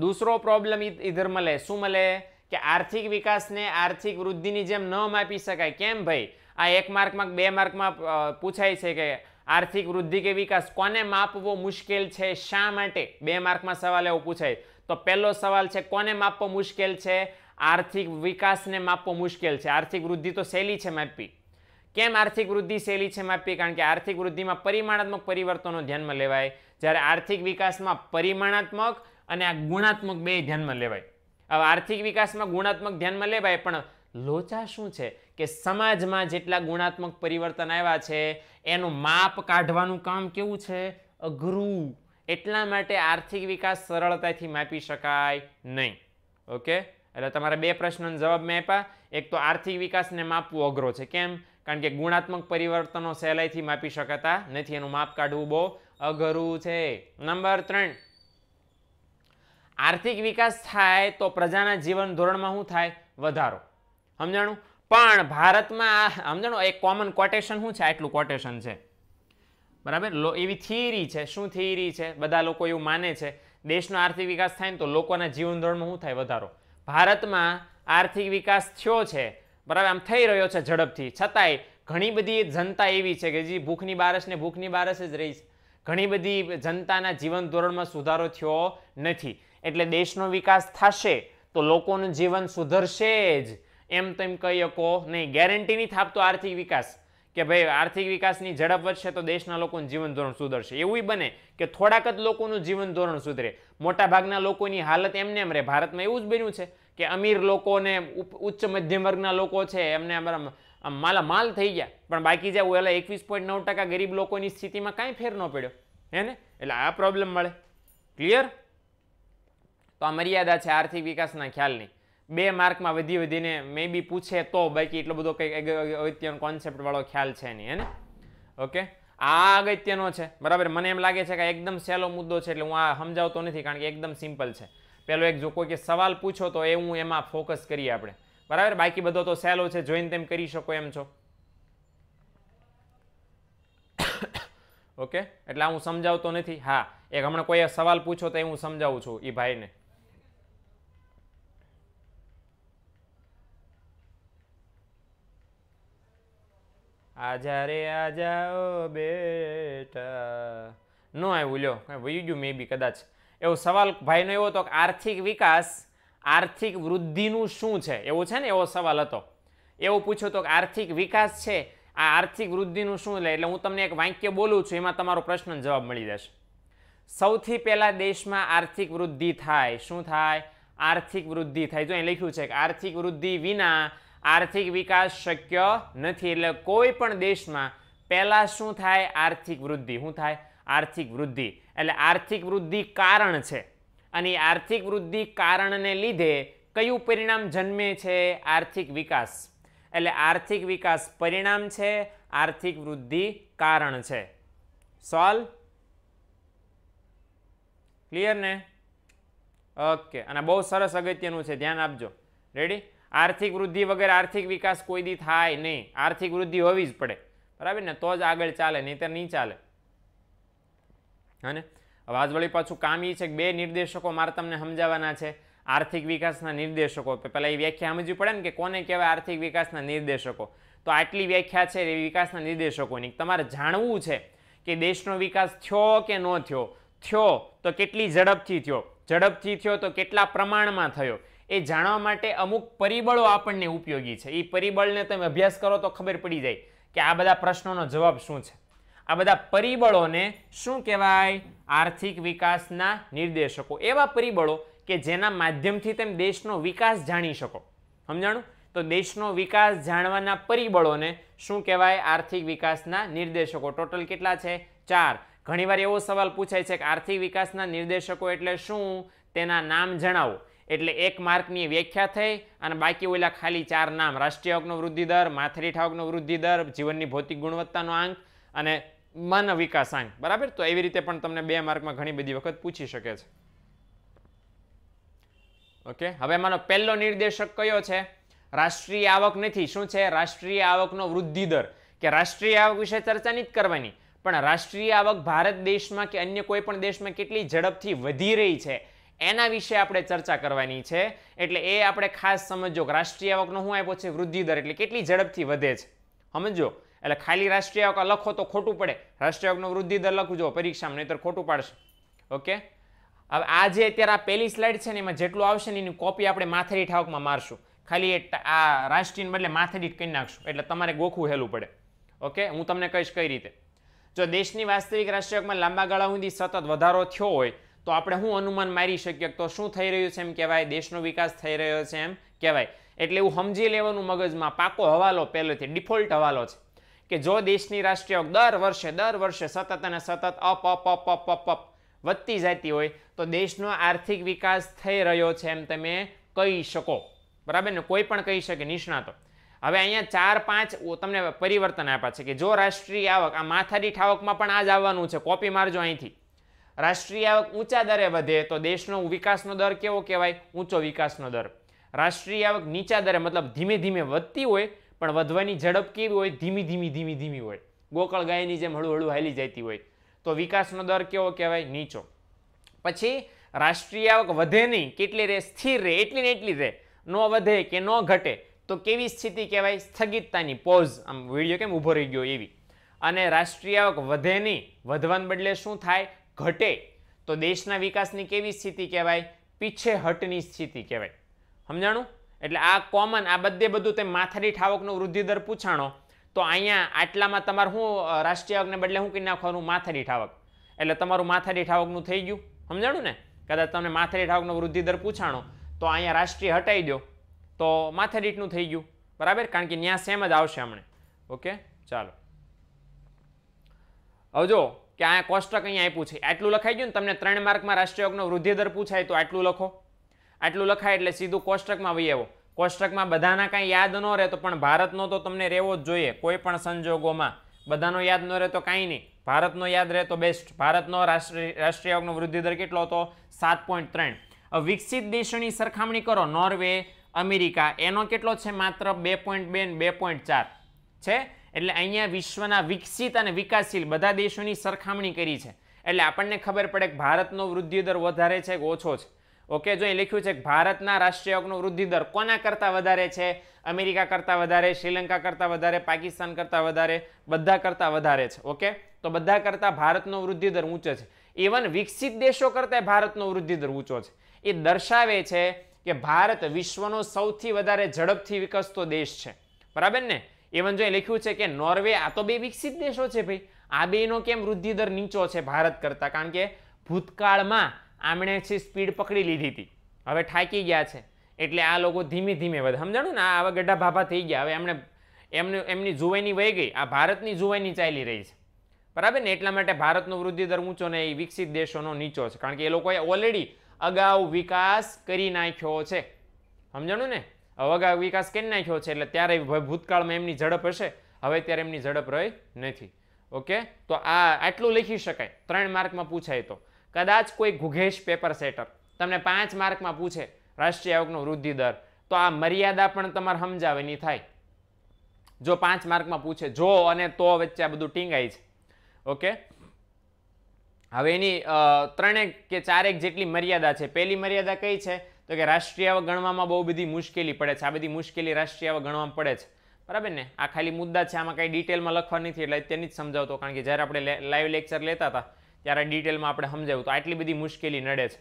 દૂસરો પ્રોબ્લેમ ઇધર મળે શું મળે કે આર્થિક વિકાસને આર્થિક વૃદ્ધિની જેમ ન માપી શકાય કેમ ભાઈ આ એક માર્કમાં બે માર્કમાં પૂછાય છે કે આર્થિક વૃદ્ધિ કે વિકાસ કોને માપવો મુશ્કેલ છે શા માટે બે માર્કમાં સવાલ એવો પૂછાય તો પહેલો સવાલ છે કોને માપવો મુશ્કેલ છે આર્થિક વિકાસને માપવો મુશ્કેલ છે આર્થિક વૃદ્ધિ તો સહેલી છે માપવી કેમ આર્થિક વૃદ્ધિ સહેલી છે માપી કારણ કે આર્થિક વૃદ્ધિમાં પરિમાણાત્મક પરિવર્તનો ધ્યાનમાં લેવાય જ્યારે આર્થિક વિકાસમાં પરિમાણાત્મક અને આ ગુણાત્મક બે ધ્યાનમાં લેવાય હવે આર્થિક વિકાસમાં ગુણાત્મક ધ્યાનમાં લેવાય પણ લોચા શું છે કે સમાજમાં જેટલા ગુણાત્મક પરિવર્તન આવ્યા છે એનું માપ કાઢવાનું કામ કેવું છે અઘરું એટલા માટે આર્થિક વિકાસ સરળતાથી માપી શકાય નહીં ઓકે એટલે તમારા બે પ્રશ્નનો જવાબ મેં આપ્યા એક તો આર્થિક વિકાસને માપવું અઘરો છે કેમ કારણ કે ગુણાત્મક પરિવર્તનો સહેલાઈથી માપી શકાતા નથી એનું માપ કાઢવું બહુ અઘરું છે નંબર ત્રણ આર્થિક વિકાસ થાય તો પ્રજાના જીવન ધોરણમાં શું થાય વધારો સમજાણું પણ ભારતમાં સમજાણું એક કોમન કોટેશન શું છે આટલું કોટેશન છે બરાબર એવી થિયરી છે શું થિયરી છે બધા લોકો એવું માને છે દેશનો આર્થિક વિકાસ થાય ને તો લોકોના જીવન ધોરણમાં શું થાય વધારો ભારતમાં આર્થિક વિકાસ થયો છે બરાબર આમ થઈ રહ્યો છે ઝડપથી છતાંય ઘણી બધી જનતા એવી છે કે જે ભૂખની બારસ ભૂખની બારસ જ રહી છે ઘણી બધી જનતાના જીવન ધોરણમાં સુધારો થયો નથી એટલે દેશનો વિકાસ થશે તો લોકોનું જીવન સુધરશે જ એમ તેમ કહી શકો નહીં ગેરંટી નહીં થાપતો આર્થિક વિકાસ કે ભાઈ આર્થિક વિકાસની ઝડપ વધશે તો દેશના લોકોનું જીવન ધોરણ સુધરશે એવું બને કે થોડાક જ લોકોનું જીવન ધોરણ સુધરે મોટાભાગના લોકોની હાલત એમને એમ રહે ભારતમાં એવું જ બન્યું છે કે અમીર લોકોને ઉચ્ચ મધ્યમ વર્ગના લોકો છે એમને આમ માલા માલ થઈ ગયા પણ બાકી જ્યાં ઓલા એકવીસ પોઈન્ટ નવ ટકા ગરીબ લોકોની સ્થિતિમાં કાંઈ ફેર ન પડ્યો હે ને એટલે આ પ્રોબ્લેમ મળે ક્લિયર તો આ મર્યાદા છે આર્થિક વિકાસના ખ્યાલની બે માર્કમાં વધી વધીને મે બી પૂછે તો બાકી એટલો બધો કંઈક અગત્યનો કોન્સેપ્ટવાળો ખ્યાલ છે નહીં હેને ઓકે આ અગત્યનો છે બરાબર મને એમ લાગે છે કે એકદમ સહેલો મુદ્દો છે એટલે હું આ સમજાવતો નથી કારણ કે એકદમ સિમ્પલ છે પહેલો એક જો કોઈ કે સવાલ પૂછો તો એ હું એમાં ફોકસ કરીએ આપણે બરાબર બાકી બધો તો સહેલો છે જોઈને તેમ કરી શકો એમ છો ઓકે એટલે હું સમજાવતો નથી હા એક હમણાં કોઈ સવાલ પૂછો તો એ હું સમજાવું છું એ ભાઈને આજા રે આજા ઓ બેટા નો આવ્યું લ્યો વયું ગયું બી કદાચ એવો સવાલ ભાઈનો એવો હતો કે આર્થિક વિકાસ આર્થિક વૃદ્ધિનું શું છે એવું છે ને એવો સવાલ હતો એવો પૂછ્યો તો કે આર્થિક વિકાસ છે આ આર્થિક વૃદ્ધિનું શું લે એટલે હું તમને એક વાક્ય બોલું છું એમાં તમારો પ્રશ્ન જવાબ મળી જશે સૌથી પહેલાં દેશમાં આર્થિક વૃદ્ધિ થાય શું થાય આર્થિક વૃદ્ધિ થાય જો અહીં લખ્યું છે કે આર્થિક વૃદ્ધિ વિના આર્થિક વિકાસ શક્ય નથી એટલે કોઈ પણ દેશમાં પહેલાં શું થાય આર્થિક વૃદ્ધિ શું થાય આર્થિક વૃદ્ધિ એટલે આર્થિક વૃદ્ધિ કારણ છે અને આર્થિક વૃદ્ધિ કારણને લીધે કયું પરિણામ જન્મે છે આર્થિક વિકાસ એટલે આર્થિક વિકાસ પરિણામ છે આર્થિક વૃદ્ધિ કારણ છે સોલ્વ ક્લિયર ને ઓકે અને બહુ સરસ અગત્યનું છે ધ્યાન આપજો રેડી આર્થિક વૃદ્ધિ વગર આર્થિક વિકાસ કોઈ દી થાય નહીં આર્થિક વૃદ્ધિ હોવી જ પડે બરાબર ને તો જ આગળ ચાલે નહીં તો નહીં ચાલે હને હવે પાછું કામ એ છે કે બે નિર્દેશકો મારે તમને સમજાવવાના છે આર્થિક વિકાસના નિર્દેશકો પહેલાં એ વ્યાખ્યા સમજવી પડે ને કે કોને કહેવાય આર્થિક વિકાસના નિર્દેશકો તો આટલી વ્યાખ્યા છે એ વિકાસના નિર્દેશકોની તમારે જાણવું છે કે દેશનો વિકાસ થયો કે ન થયો થયો તો કેટલી ઝડપથી થયો ઝડપથી થયો તો કેટલા પ્રમાણમાં થયો એ જાણવા માટે અમુક પરિબળો આપણને ઉપયોગી છે એ પરિબળને તમે અભ્યાસ કરો તો ખબર પડી જાય કે આ બધા પ્રશ્નોનો જવાબ શું છે આ બધા પરિબળોને શું કહેવાય આર્થિક વિકાસના નિર્દેશકો એવા પરિબળો કે જેના માધ્યમથી તમે દેશનો વિકાસ જાણી શકો સમજાણું તો દેશનો વિકાસ જાણવાના પરિબળોને શું કહેવાય આર્થિક વિકાસના નિર્દેશકો ટોટલ કેટલા છે ચાર ઘણીવાર એવો સવાલ પૂછાય છે કે આર્થિક વિકાસના નિર્દેશકો એટલે શું તેના નામ જણાવો એટલે એક માર્કની વ્યાખ્યા થઈ અને બાકી ઓલા ખાલી ચાર નામ રાષ્ટ્રીય હકનો વૃદ્ધિ દર માથરીઠા હકનો વૃદ્ધિ દર જીવનની ભૌતિક ગુણવત્તાનો આંક અને માનવ વિકાસાંક બરાબર તો એવી રીતે પણ તમને બે માર્કમાં ઘણી બધી વખત પૂછી શકે છે ઓકે હવે માનો પહેલો નિર્દેશક કયો છે રાષ્ટ્રીય આવક નથી શું છે રાષ્ટ્રીય આવકનો વૃદ્ધિ દર કે રાષ્ટ્રીય આવક વિશે ચર્ચા નથી કરવાની પણ રાષ્ટ્રીય આવક ભારત દેશમાં કે અન્ય કોઈ પણ દેશમાં કેટલી ઝડપથી વધી રહી છે એના વિશે આપણે ચર્ચા કરવાની છે એટલે એ આપણે ખાસ સમજો કે રાષ્ટ્રીય આવકનો શું આપ્યો છે વૃદ્ધિ દર એટલે કેટલી ઝડપથી વધે છે સમજો એટલે ખાલી રાષ્ટ્રીય આવક લખો તો ખોટું પડે રાષ્ટ્રીય આવકનો વૃદ્ધિ દર લખજો પરીક્ષામાં નહીતર ખોટું પાડશે ઓકે હવે આ જે અત્યારે આ પહેલી સ્લાઇડ છે ને એમાં જેટલું આવશે ને એની કોપી આપણે માથેરી ઠાવકમાં મારશું ખાલી એ આ રાષ્ટ્રીયને બદલે માથેરી કહી નાખશું એટલે તમારે ગોખું હેલું પડે ઓકે હું તમને કહીશ કઈ રીતે જો દેશની વાસ્તવિક રાષ્ટ્રીય આવકમાં લાંબા ગાળા સુધી સતત વધારો થયો હોય તો આપણે શું અનુમાન મારી શકીએ તો શું થઈ રહ્યું છે એમ કહેવાય દેશનો વિકાસ થઈ રહ્યો છે એમ કહેવાય એટલે એવું સમજી લેવાનું મગજમાં પાકો હવાલો પહેલેથી ડિફોલ્ટ હવાલો છે કે જો દેશની રાષ્ટ્રીય દર વર્ષે દર વર્ષે સતત અને સતત up up up up up up વધતી જતી હોય તો દેશનો આર્થિક વિકાસ થઈ રહ્યો છે એમ તમે કહી શકો બરાબર ને કોઈ પણ કહી શકે નિષ્ણાતો હવે અહીંયા ચાર પાંચ તમને પરિવર્તન આપ્યા છે કે જો રાષ્ટ્રીય આવક આ માથાડી ઠાવકમાં પણ આ જ આવવાનું છે કોપી મારજો અહીંથી રાષ્ટ્રીય આવક ઊંચા દરે વધે તો દેશનો વિકાસનો દર કેવો કહેવાય ઊંચો વિકાસનો દર રાષ્ટ્રીય આવક નીચા દરે મતલબ ધીમે ધીમે વધતી હોય પણ વધવાની ઝડપ કેવી હોય ધીમી ધીમી ધીમી ધીમી હોય ગોકળ ગાયની જેમ હળુહળુ હાલી જતી હોય તો વિકાસનો દર કેવો કહેવાય નીચો પછી રાષ્ટ્રીય આવક વધે નહીં કેટલી રહે સ્થિર રહે એટલી ને એટલી રહે ન વધે કે ન ઘટે તો કેવી સ્થિતિ કહેવાય સ્થગિતતાની પોઝ આમ વિડીયો કેમ ઊભો રહી ગયો એવી અને રાષ્ટ્રીય આવક વધે નહીં વધવાને બદલે શું થાય ઘટે તો દેશના વિકાસની કેવી સ્થિતિ કહેવાય પીછેહટની સ્થિતિ કહેવાય સમજાણું એટલે આ કોમન આ બધે બધું તે માથાની ઠાવકનું વૃદ્ધિ દર પૂછાણો તો અહીંયા આટલામાં તમારું શું રાષ્ટ્રીય આવકને બદલે શું કરી નાખવાનું માથાની ઠાવક એટલે તમારું માથાની ઠાવકનું થઈ ગયું સમજાણું ને કદાચ તમને માથાની ઠાવકનો વૃદ્ધિ દર પૂછાણો તો અહીંયા રાષ્ટ્રીય હટાવી દો તો માથાદીઠનું થઈ ગયું બરાબર કારણ કે ન્યા સેમ જ આવશે હમણે ઓકે ચાલો હવે જો કે આ કોષ્ટક અહીંયા આપ્યું છે આટલું લખાઈ ગયું ને તમને ત્રણ માર્કમાં રાષ્ટ્રીયોગનો વૃદ્ધિદર પૂછાય તો આટલું લખો આટલું લખાય એટલે સીધું કોષ્ટકમાં વહી આવો કોષ્ટકમાં બધાના કાંઈ યાદ ન રહે તો પણ ભારતનો તો તમને રહેવો જ જોઈએ કોઈ પણ સંજોગોમાં બધાનો યાદ ન રહે તો કાંઈ નહીં ભારતનો યાદ રહે તો બેસ્ટ ભારતનો રાષ્ટ્રીય રાષ્ટ્રીયોગનો વૃદ્ધિદર કેટલો હતો સાત પોઈન્ટ ત્રણ વિકસિત દેશોની સરખામણી કરો નોર્વે અમેરિકા એનો કેટલો છે માત્ર બે પોઈન્ટ બે બે પોઈન્ટ ચાર છે એટલે અહીંયા વિશ્વના વિકસિત અને વિકાસશીલ બધા દેશોની સરખામણી કરી છે એટલે આપણને ખબર પડે કે ભારતનો વૃદ્ધિદર વધારે છે કે ઓછો છે ઓકે જો એ લખ્યું છે કે ભારતના રાષ્ટ્રીયનો આવકનો વૃદ્ધિદર કોના કરતાં વધારે છે અમેરિકા કરતાં વધારે શ્રીલંકા કરતાં વધારે પાકિસ્તાન કરતાં વધારે બધા કરતાં વધારે છે ઓકે તો બધા કરતાં ભારતનો વૃદ્ધિદર ઊંચો છે ઇવન વિકસિત દેશો કરતાં ભારતનો વૃદ્ધિદર ઊંચો છે એ દર્શાવે છે કે ભારત વિશ્વનો સૌથી વધારે ઝડપથી વિકસતો દેશ છે બરાબર ને ઇવન જો લખ્યું છે કે નોર્વે આ તો બે વિકસિત દેશો છે ભાઈ આ બેનો કેમ વૃદ્ધિદર નીચો છે ભારત કરતાં કારણ કે ભૂતકાળમાં આમણે છે સ્પીડ પકડી લીધી હતી હવે ઠાકી ગયા છે એટલે આ લોકો ધીમે ધીમે વધે સમજાણું ને આ હવે ગઢા ભાભા થઈ ગયા હવે એમણે એમને એમની જુવાઈની વહી ગઈ આ ભારતની જુવાઈની ચાલી રહી છે બરાબર ને એટલા માટે ભારતનો વૃદ્ધિ દર ઊંચો ને એ વિકસિત દેશોનો નીચો છે કારણ કે એ લોકોએ ઓલરેડી અગાઉ વિકાસ કરી નાખ્યો છે સમજાણું ને અવગા વિકાસ કેમ નાખ્યો છે એટલે ત્યારે ભૂતકાળમાં એમની ઝડપ હશે હવે ત્યારે એમની ઝડપ રહી નથી ઓકે તો આ આટલું લખી શકાય ત્રણ માર્કમાં પૂછાય તો કદાચ કોઈ ઘુઘેશ પેપર સેટર તમને પાંચ માર્કમાં પૂછે રાષ્ટ્રીય આયોગનો વૃદ્ધિ દર તો આ મર્યાદા પણ તમારે સમજાવવાની થાય જો પાંચ માર્કમાં પૂછે જો અને તો વચ્ચે આ બધું ટીંગાય છે ઓકે હવે એની ત્રણેક કે ચારેક જેટલી મર્યાદા છે પહેલી મર્યાદા કઈ છે તો કે રાષ્ટ્રીય આવક ગણવામાં બહુ બધી મુશ્કેલી પડે છે આ બધી મુશ્કેલી રાષ્ટ્રીય આવક ગણવામાં પડે છે બરાબર ને આ ખાલી મુદ્દા છે આમાં કંઈ ડિટેલમાં લખવા નથી એટલે તેની જ સમજાવતો કારણ કે જ્યારે આપણે લાઈવ લેક્ચર લેતા હતા ત્યારે ડિટેલમાં આપણે સમજાવ્યું તો આટલી બધી મુશ્કેલી નડે છે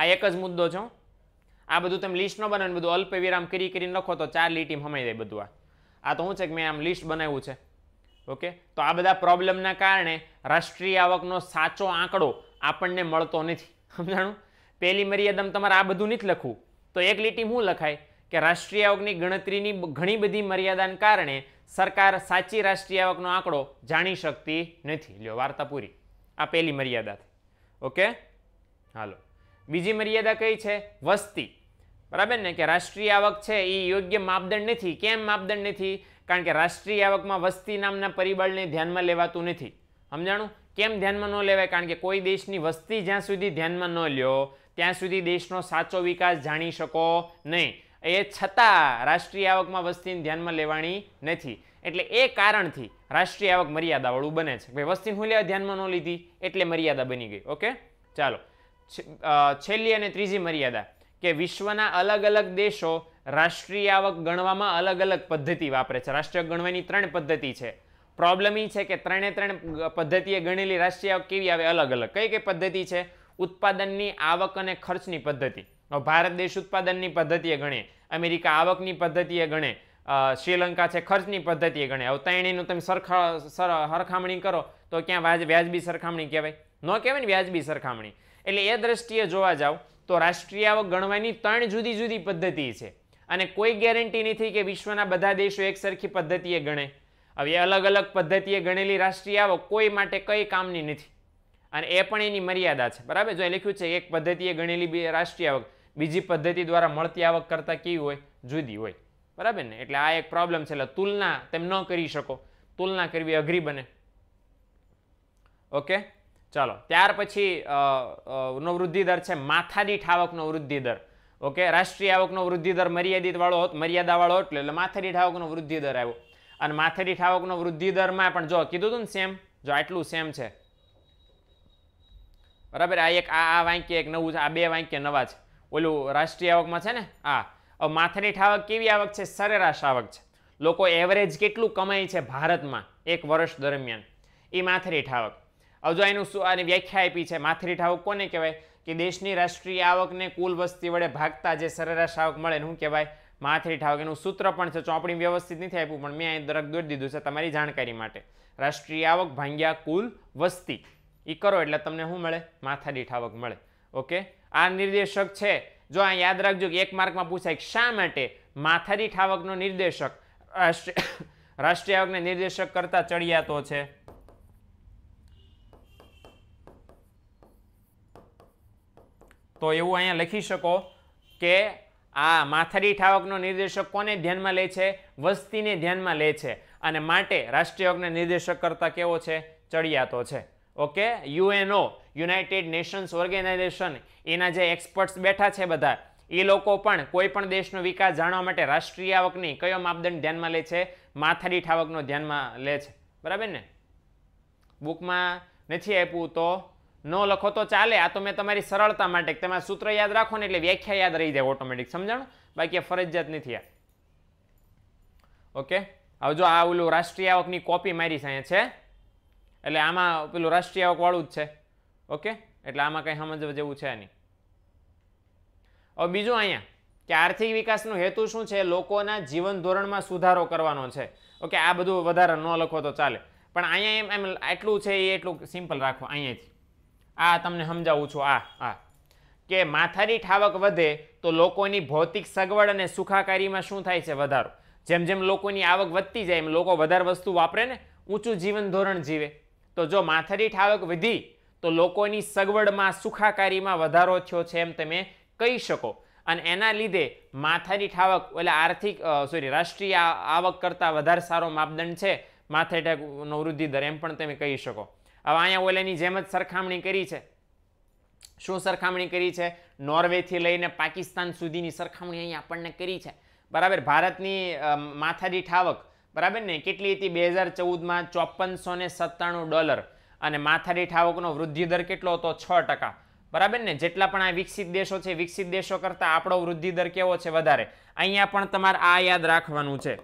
આ એક જ મુદ્દો છો આ બધું તમે લિસ્ટ ન બનાવીને બધું અલ્પ વિરામ કરી કરીને લખો તો ચાર લીટી સમાઈ જાય બધું આ આ તો શું છે કે મેં આમ લિસ્ટ બનાવ્યું છે ઓકે તો આ બધા પ્રોબ્લેમના કારણે રાષ્ટ્રીય આવકનો સાચો આંકડો આપણને મળતો નથી સમજાણું પહેલી મર્યાદામાં તમારે આ બધું નથી લખવું તો એક લીટી શું લખાય કે રાષ્ટ્રીય આવકની ગણતરીની ઘણી બધી મર્યાદાને કારણે સરકાર સાચી રાષ્ટ્રીય આવકનો આંકડો જાણી શકતી નથી લ્યો વાર્તા પૂરી આ પહેલી મર્યાદાથી ઓકે હાલો બીજી મર્યાદા કઈ છે વસ્તી બરાબર ને કે રાષ્ટ્રીય આવક છે એ યોગ્ય માપદંડ નથી કેમ માપદંડ નથી કારણ કે રાષ્ટ્રીય આવકમાં વસ્તી નામના પરિબળને ધ્યાનમાં લેવાતું નથી સમજાણું કેમ ધ્યાનમાં ન લેવાય કારણ કે કોઈ દેશની વસ્તી જ્યાં સુધી ધ્યાનમાં ન લ્યો ત્યાં સુધી દેશનો સાચો વિકાસ જાણી શકો નહીં એ છતાં રાષ્ટ્રીય આવકમાં વસ્તીને ધ્યાનમાં લેવાની નથી એટલે એ કારણથી રાષ્ટ્રીય આવક મર્યાદાવાળું બને છે ભાઈ વસ્તીને હું લેવા ધ્યાનમાં ન લીધી એટલે મર્યાદા બની ગઈ ઓકે ચાલો છેલ્લી અને ત્રીજી મર્યાદા કે વિશ્વના અલગ અલગ દેશો રાષ્ટ્રીય આવક ગણવામાં અલગ અલગ પદ્ધતિ વાપરે છે રાષ્ટ્રીય ગણવાની ત્રણ પદ્ધતિ છે પ્રોબ્લેમ એ છે કે ત્રણે ત્રણ પદ્ધતિએ ગણેલી રાષ્ટ્રીય આવક કેવી આવે અલગ અલગ કઈ કઈ પદ્ધતિ છે ઉત્પાદનની આવક અને ખર્ચની પદ્ધતિ ભારત દેશ ઉત્પાદનની પદ્ધતિએ ગણે અમેરિકા આવકની પદ્ધતિએ ગણે શ્રીલંકા છે ખર્ચની પદ્ધતિએ ગણે હવે ત્રણેયનું તમે સરખા સરખામણી કરો તો ક્યાં વ્યાજબી સરખામણી કહેવાય ન કહેવાય ને વ્યાજબી સરખામણી એટલે એ દ્રષ્ટિએ જોવા જાવ તો રાષ્ટ્રીય આવક ગણવાની ત્રણ જુદી જુદી પદ્ધતિ છે અને કોઈ ગેરંટી નથી કે વિશ્વના બધા દેશો એક સરખી પદ્ધતિએ ગણે હવે અલગ અલગ પદ્ધતિએ ગણેલી રાષ્ટ્રીય આવક કોઈ માટે કઈ કામની નથી અને એ પણ એની મર્યાદા છે બરાબર જો એ લખ્યું છે એક પદ્ધતિએ ગણેલી રાષ્ટ્રીય આવક બીજી પદ્ધતિ દ્વારા મળતી આવક કરતાં કેવી હોય જુદી હોય બરાબર ને એટલે આ એક પ્રોબ્લેમ છે એટલે તુલના તેમ ન કરી શકો તુલના કરવી અઘરી બને ઓકે ચાલો ત્યાર પછી નો વૃદ્ધિ દર છે માથાદીઠ આવકનો વૃદ્ધિ દર ઓકે રાષ્ટ્રીય આવકનો વૃદ્ધિ દર મર્યાદિત વાળો મર્યાદા વાળો એટલે એટલે માથાદીઠ આવકનો વૃદ્ધિ દર આવ્યો અને માથાદીઠ આવકનો વૃદ્ધિ દરમાં પણ જો કીધું હતું ને સેમ જો આટલું સેમ છે બરાબર આ એક આ આ વાંકીએ એક નવું છે આ બે વાંક્ય નવા છે ઓલું રાષ્ટ્રીય આવકમાં છે ને આ માથાની ઠાવક કેવી આવક છે સરેરાશ આવક છે લોકો એવરેજ કેટલું કમાય છે ભારતમાં એક વર્ષ દરમિયાન એ માથરી ઠાવક હવે જો એનું શું આની વ્યાખ્યા આપી છે માથરી ઠાવક કોને કહેવાય કે દેશની રાષ્ટ્રીય આવકને કુલ વસ્તી વડે ભાગતા જે સરેરાશ આવક મળે શું કહેવાય માથાની ઠાવક એનું સૂત્ર પણ છે ચોપડી વ્યવસ્થિત નથી આપ્યું પણ મેં અહીં દરક દોરી દીધું છે તમારી જાણકારી માટે રાષ્ટ્રીય આવક ભાંગ્યા કુલ વસ્તી એ કરો એટલે તમને શું મળે માથાદીઠ આવક મળે ઓકે આ નિર્દેશક છે જો આ યાદ રાખજો કે એક માર્કમાં પૂછાય શા માટે માથાદીઠ આવકનો નિર્દેશક રાષ્ટ્રીય આવકને નિર્દેશક કરતા ચડિયાતો છે તો એવું અહીંયા લખી શકો કે આ માથાદીઠ ઠાવકનો નિર્દેશક કોને ધ્યાનમાં લે છે વસ્તીને ધ્યાનમાં લે છે અને માટે રાષ્ટ્રીય આવકને નિર્દેશક કરતા કેવો છે ચડિયાતો છે okay UNO united nations organisation એના જે એક્સપર્ટ્સ બેઠા છે બધા એ લોકો પણ કોઈ પણ દેશનો વિકાસ જાણવા માટે રાષ્ટ્રીય આવકની કયો માપદંડ ધ્યાનમાં લે છે માથાદીઠ આવકનો ધ્યાનમાં લે છે બરાબર ને બુકમાં નથી આપ્યું તો ન લખો તો ચાલે આ તો મેં તમારી સરળતા માટે તમે સૂત્ર યાદ રાખો ને એટલે વ્યાખ્યા યાદ રહી જાય ઓટોમેટિક સમજણ બાકી ફરજિયાત નથી આ ઓકે હવે જો આ ઓલું રાષ્ટ્રીય આવકની કોપી મારી અહીંયા છે એટલે આમાં પેલું રાષ્ટ્રીય આવકવાળું જ છે ઓકે એટલે આમાં કંઈ સમજવા જેવું છે નહીં હવે બીજું અહીંયા કે આર્થિક વિકાસનું હેતુ શું છે લોકોના જીવન ધોરણમાં સુધારો કરવાનો છે ઓકે આ બધું વધારે ન લખો તો ચાલે પણ અહીંયા એમ એમ એટલું છે એ એટલું સિમ્પલ રાખો અહીંયાથી આ તમને સમજાવું છું આ આ કે માથાની ઠાવક વધે તો લોકોની ભૌતિક સગવડ અને સુખાકારીમાં શું થાય છે વધારો જેમ જેમ લોકોની આવક વધતી જાય એમ લોકો વધારે વસ્તુ વાપરે ને ઊંચું જીવન ધોરણ જીવે તો જો માથાડી ઠાવક વધી તો લોકોની સગવડમાં સુખાકારીમાં વધારો થયો છે એમ તમે કહી શકો અને એના લીધે માથાની ઠાવક એટલે આર્થિક સોરી રાષ્ટ્રીય આવક કરતાં વધારે સારો માપદંડ છે માથાની ઠાક નવૃદ્ધિ દર એમ પણ તમે કહી શકો હવે અહીંયા ઓલાની જેમ જ સરખામણી કરી છે શું સરખામણી કરી છે નોર્વેથી લઈને પાકિસ્તાન સુધીની સરખામણી અહીં આપણને કરી છે બરાબર ભારતની માથાની ઠાવક બરાબર ને કેટલી હતી બે હજાર ચૌદમાં ચોપનસો ને સત્તાણું ડોલર અને માથાદીઠ આવકનો વૃદ્ધિ દર કેટલો હતો છ ટકા બરાબર ને જેટલા પણ આ વિકસિત દેશો છે વિકસિત દેશો કરતાં આપણો વૃદ્ધિ દર કેવો છે વધારે અહીંયા પણ તમારે આ યાદ રાખવાનું છે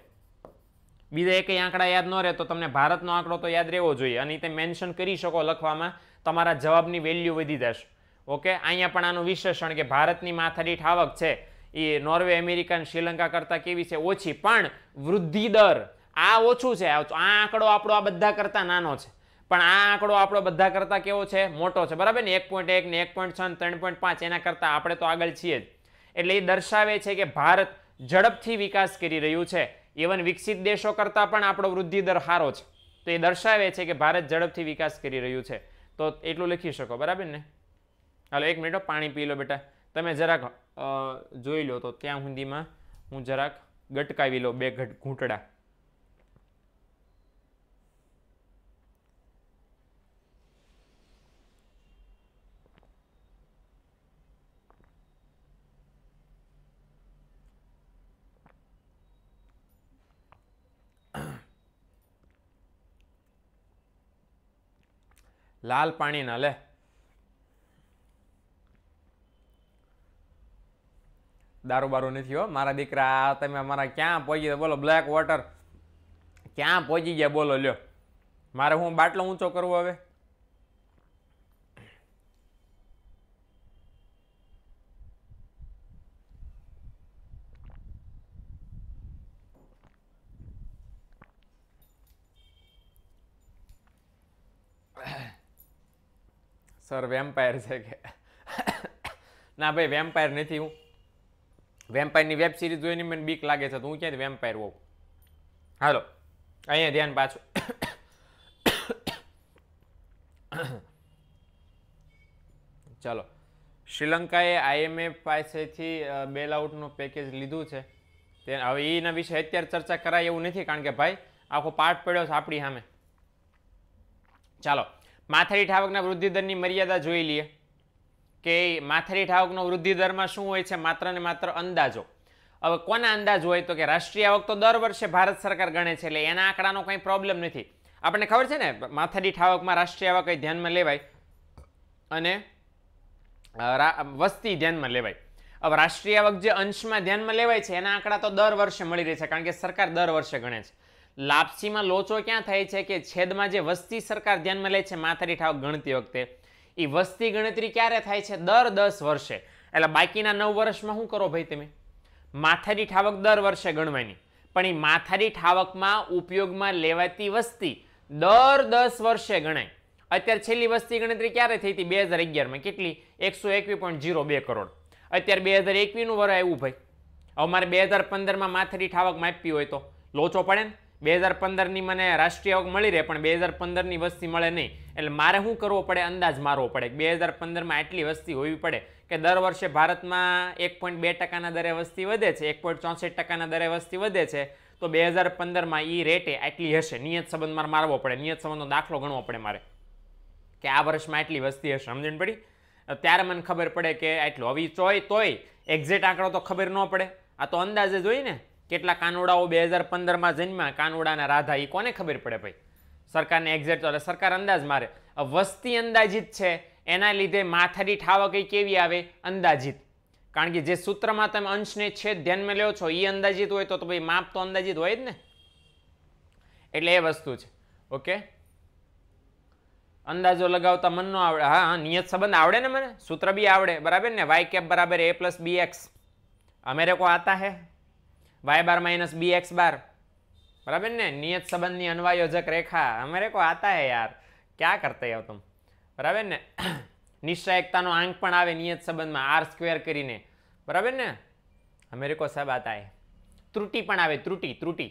બીજા એક આંકડા યાદ ન રહે તો તમને ભારતનો આંકડો તો યાદ રહેવો જોઈએ અને તે મેન્શન કરી શકો લખવામાં તમારા જવાબની વેલ્યુ વધી જશે ઓકે અહીંયા પણ આનું વિશેષણ કે ભારતની માથાદીઠ આવક છે એ નોર્વે અમેરિકા શ્રીલંકા કરતાં કેવી છે ઓછી પણ વૃદ્ધિ દર આ ઓછું છે આ આંકડો આપણો આ બધા કરતાં નાનો છે પણ આ આંકડો આપણો બધા કરતાં કેવો છે મોટો છે બરાબર ને એક પોઈન્ટ એક ને એક પોઈન્ટ છ ને ત્રણ પોઈન્ટ પાંચ એના કરતાં આપણે તો આગળ છીએ જ એટલે એ દર્શાવે છે કે ભારત ઝડપથી વિકાસ કરી રહ્યું છે ઇવન વિકસિત દેશો કરતાં પણ આપણો વૃદ્ધિ દર સારો છે તો એ દર્શાવે છે કે ભારત ઝડપથી વિકાસ કરી રહ્યું છે તો એટલું લખી શકો બરાબર ને હાલો એક મિનિટો પાણી પી લો બેટા તમે જરાક જોઈ લો તો ત્યાં સુધીમાં હું જરાક ગટકાવી લો બે ઘટ ઘૂંટડા લાલ પાણીના લે દારૂ બારૂ નથી હો મારા દીકરા તમે મારા ક્યાં પહોંચી બોલો બ્લેક વોટર ક્યાં પહોંચી ગયા બોલો લ્યો મારે હું બાટલો ઊંચો કરવો હવે સર વેમ્પાયર છે કે ના ભાઈ વેમ્પાયર નથી હું વેમ્પાયરની વેબ સિરીઝ જોઈને મને બીક લાગે છે તો હું ક્યાંથી વેમ્પાયર હોઉં હાલો અહીંયા ધ્યાન પાછું ચાલો શ્રીલંકાએ આઈએમએફ પાસેથી બેલ આઉટનું પેકેજ લીધું છે તે હવે એના વિશે અત્યારે ચર્ચા કરાય એવું નથી કારણ કે ભાઈ આખો પાઠ પડ્યો છે આપણી સામે ચાલો માથારી ઠાવકના વૃદ્ધિદરની મર્યાદા જોઈ લઈએ કે માથારી ઠાવકનો વૃદ્ધિદરમાં શું હોય છે માત્ર ને માત્ર અંદાજો હવે કોના અંદાજ હોય તો કે રાષ્ટ્રીય આવક તો દર વર્ષે ભારત સરકાર ગણે છે એટલે એના આંકડાનો કંઈ પ્રોબ્લેમ નથી આપણને ખબર છે ને માથારી ઠાવકમાં રાષ્ટ્રીય આવક ધ્યાનમાં લેવાય અને વસ્તી ધ્યાનમાં લેવાય હવે રાષ્ટ્રીય આવક જે અંશમાં ધ્યાનમાં લેવાય છે એના આંકડા તો દર વર્ષે મળી રહે છે કારણ કે સરકાર દર વર્ષે ગણે છે લાપસીમાં લોચો ક્યાં થાય છે કે છેદમાં જે વસ્તી સરકાર ધ્યાનમાં લે છે માથારી ઠાવ ગણતી વખતે એ વસ્તી ગણતરી ક્યારે થાય છે દર દસ વર્ષે એટલે બાકીના નવ વર્ષમાં શું કરો ભાઈ તમે માથારી ઠાવક દર વર્ષે ગણવાની પણ એ માથારી ઠાવકમાં ઉપયોગમાં લેવાતી વસ્તી દર દસ વર્ષે ગણાય અત્યારે છેલ્લી વસ્તી ગણતરી ક્યારે થઈ હતી બે હજાર અગિયારમાં કેટલી એકસો એકવીસ પોઈન્ટ જીરો બે કરોડ અત્યારે બે હજાર એકવીસનું વર આવ્યું ભાઈ હવે મારે બે હજાર પંદરમાં માથરી ઠાવક માપી હોય તો લોચો પડે ને બે હજાર પંદરની મને રાષ્ટ્રીય આવક મળી રહે પણ બે હજાર પંદરની વસ્તી મળે નહીં એટલે મારે શું કરવો પડે અંદાજ મારવો પડે બે હજાર પંદરમાં આટલી વસ્તી હોવી પડે કે દર વર્ષે ભારતમાં એક પોઈન્ટ બે ટકાના દરે વસ્તી વધે છે એક પોઈન્ટ ચોસઠ ટકાના દરે વસ્તી વધે છે તો બે હજાર પંદરમાં એ રેટે આટલી હશે નિયત સંબંધ મારે મારવો પડે નિયત સંબંધનો દાખલો ગણવો પડે મારે કે આ વર્ષમાં આટલી વસ્તી હશે સમજણ પડી ત્યારે મને ખબર પડે કે આટલું હવે ચોય તોય એક્ઝેક્ટ આંકડો તો ખબર ન પડે આ તો અંદાજે જોઈ ને કેટલા કાનોડાઓ બે હજાર પંદરમાં જન્મ્યા કાનોડાના રાધા એ કોને ખબર પડે ભાઈ સરકારને એક્ઝેક્ટ એટલે સરકાર અંદાજ મારે વસ્તી અંદાજિત છે એના લીધે માથાની ઠાવક એ કેવી આવે અંદાજિત કારણ કે જે સૂત્રમાં તમે અંશને છેદ ધ્યાનમાં લ્યો છો એ અંદાજિત હોય તો ભાઈ માપ તો અંદાજિત હોય જ ને એટલે એ વસ્તુ છે ઓકે અંદાજો લગાવતા મનનો આવડે હા હા નિયત સંબંધ આવડે ને મને સૂત્ર બી આવડે બરાબર ને વાય કેપ બરાબર એ પ્લસ બી એક્સ અમેરે કો આતા હે Y bar minus B X bar बराबर ने नियत संबंध अन्वायोजक रेखा हमारे को आता है यार क्या करते हो तुम बराबर ने निश्चयकता आंक पर आए नियत संबंध में आर स्क्वेर कर बराबर ने हमारे को सब आता है त्रुटि आए त्रुटि त्रुटि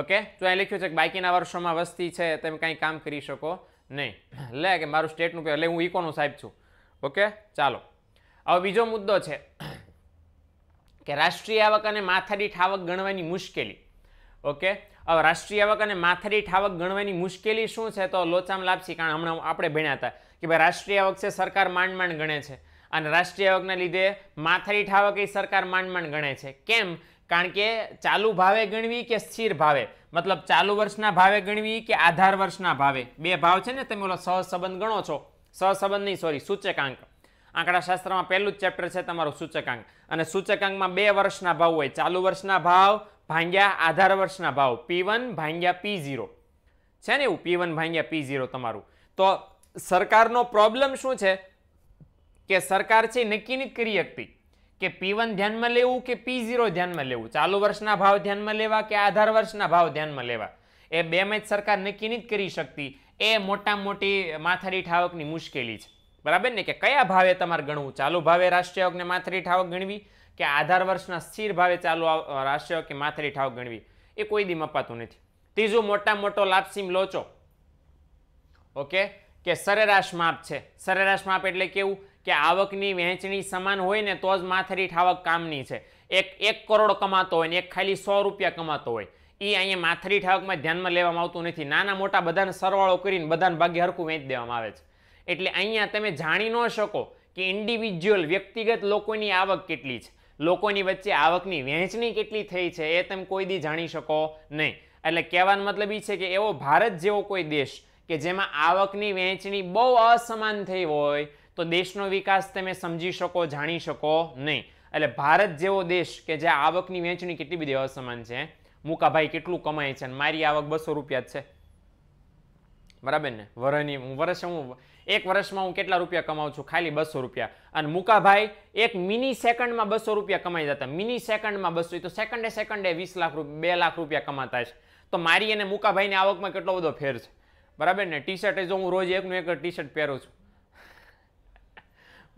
ओके तो अँ लिखू बाकी वर्षों में वस्ती है तेम कहीं काम कर सको नहीं ले कि मारू स्टेट नु ले हूँ इकोनो साहब छू ओके चालो हम बीजो मुद्दो है કે રાષ્ટ્રીય આવક અને માથાદીઠ આવક ગણવાની મુશ્કેલી ઓકે હવે રાષ્ટ્રીય આવક અને માથાદીઠ આવક ગણવાની મુશ્કેલી શું છે તો લોચામાં લાપસી કારણ હમણાં આપણે ભણ્યા હતા કે ભાઈ રાષ્ટ્રીય આવક છે સરકાર માંડ માંડ ગણે છે અને રાષ્ટ્રીય આવકના લીધે માથાદીઠ આવક એ સરકાર માંડ માંડ ગણે છે કેમ કારણ કે ચાલુ ભાવે ગણવી કે સ્થિર ભાવે મતલબ ચાલુ વર્ષના ભાવે ગણવી કે આધાર વર્ષના ભાવે બે ભાવ છે ને તમે ઓલો સહસંબંધ ગણો છો સહસંબંધ નહીં સોરી સૂચકાંક આંકડા શાસ્ત્રમાં પહેલું જ ચેપ્ટર છે તમારું સૂચકાંક અને સૂચકાંકમાં બે વર્ષના ભાવ હોય ચાલુ વર્ષના ભાવ ભાંગ્યા આધાર વર્ષના ભાવ પી વન ભાંગ્યા પી ઝીરો છે ને એવું પી વન ભાંગ્યા પી ઝીરો તમારું તો સરકારનો પ્રોબ્લેમ શું છે કે સરકાર છે નક્કી નથી કરી શકતી કે પી વન ધ્યાનમાં લેવું કે પી ઝીરો ધ્યાનમાં લેવું ચાલુ વર્ષના ભાવ ધ્યાનમાં લેવા કે આધાર વર્ષના ભાવ ધ્યાનમાં લેવા એ બેમાં જ સરકાર નક્કી નથી કરી શકતી એ મોટા મોટી માથાડી ઠાવકની મુશ્કેલી છે બરાબર ને કે કયા ભાવે તમારે ગણવું ચાલુ ભાવે રાષ્ટ્રીય આવકને માથરી ઠાવક ગણવી કે આધાર વર્ષના સ્થિર ભાવે ચાલુ રાષ્ટ્રીય કે માથરી ઠાવક ગણવી એ કોઈ દી મપાતું નથી ત્રીજું મોટા મોટો લાપસીમ લોચો ઓકે કે સરેરાશ માપ છે સરેરાશ માપ એટલે કેવું કે આવકની વહેંચણી સમાન હોય ને તો જ માથરી ઠાવક કામની છે એક એક કરોડ કમાતો હોય ને એક ખાલી સો રૂપિયા કમાતો હોય એ અહીંયા માથરીઠ ઠાવકમાં ધ્યાનમાં લેવામાં આવતું નથી નાના મોટા બધાને સરવાળો કરીને બધાને ભાગ્ય હરખું વહેંચી દેવામાં આવે છે એટલે અહીંયા તમે જાણી ન શકો કે ઇન્ડિવિજ્યુઅલ વ્યક્તિગત લોકોની આવક કેટલી છે લોકોની વચ્ચે આવકની વહેંચણી કેટલી થઈ છે એ તમે કોઈ દી જાણી શકો નહીં એટલે કહેવાનો મતલબ એ છે કે એવો ભારત જેવો કોઈ દેશ કે જેમાં આવકની વહેંચણી બહુ અસમાન થઈ હોય તો દેશનો વિકાસ તમે સમજી શકો જાણી શકો નહીં એટલે ભારત જેવો દેશ કે જે આવકની વહેંચણી કેટલી બધી અસમાન છે મુકાભાઈ કેટલું કમાય છે મારી આવક બસો રૂપિયા છે બરાબર ને વરની વર્ષે હું એક વર્ષમાં હું કેટલા રૂપિયા કમાઉં છું ખાલી બસો રૂપિયા અને મુકાભાઈ એક મિની સેકન્ડમાં બસો રૂપિયા કમાઈ જતા મિની સેકન્ડમાં બસો તો સેકન્ડે સેકન્ડે વીસ લાખ બે લાખ રૂપિયા કમાતા છે તો મારી અને મુકાભાઈની આવકમાં કેટલો બધો ફેર છે બરાબર ને ટી શર્ટ જો હું રોજ એકનું એક ટી શર્ટ પહેરું છું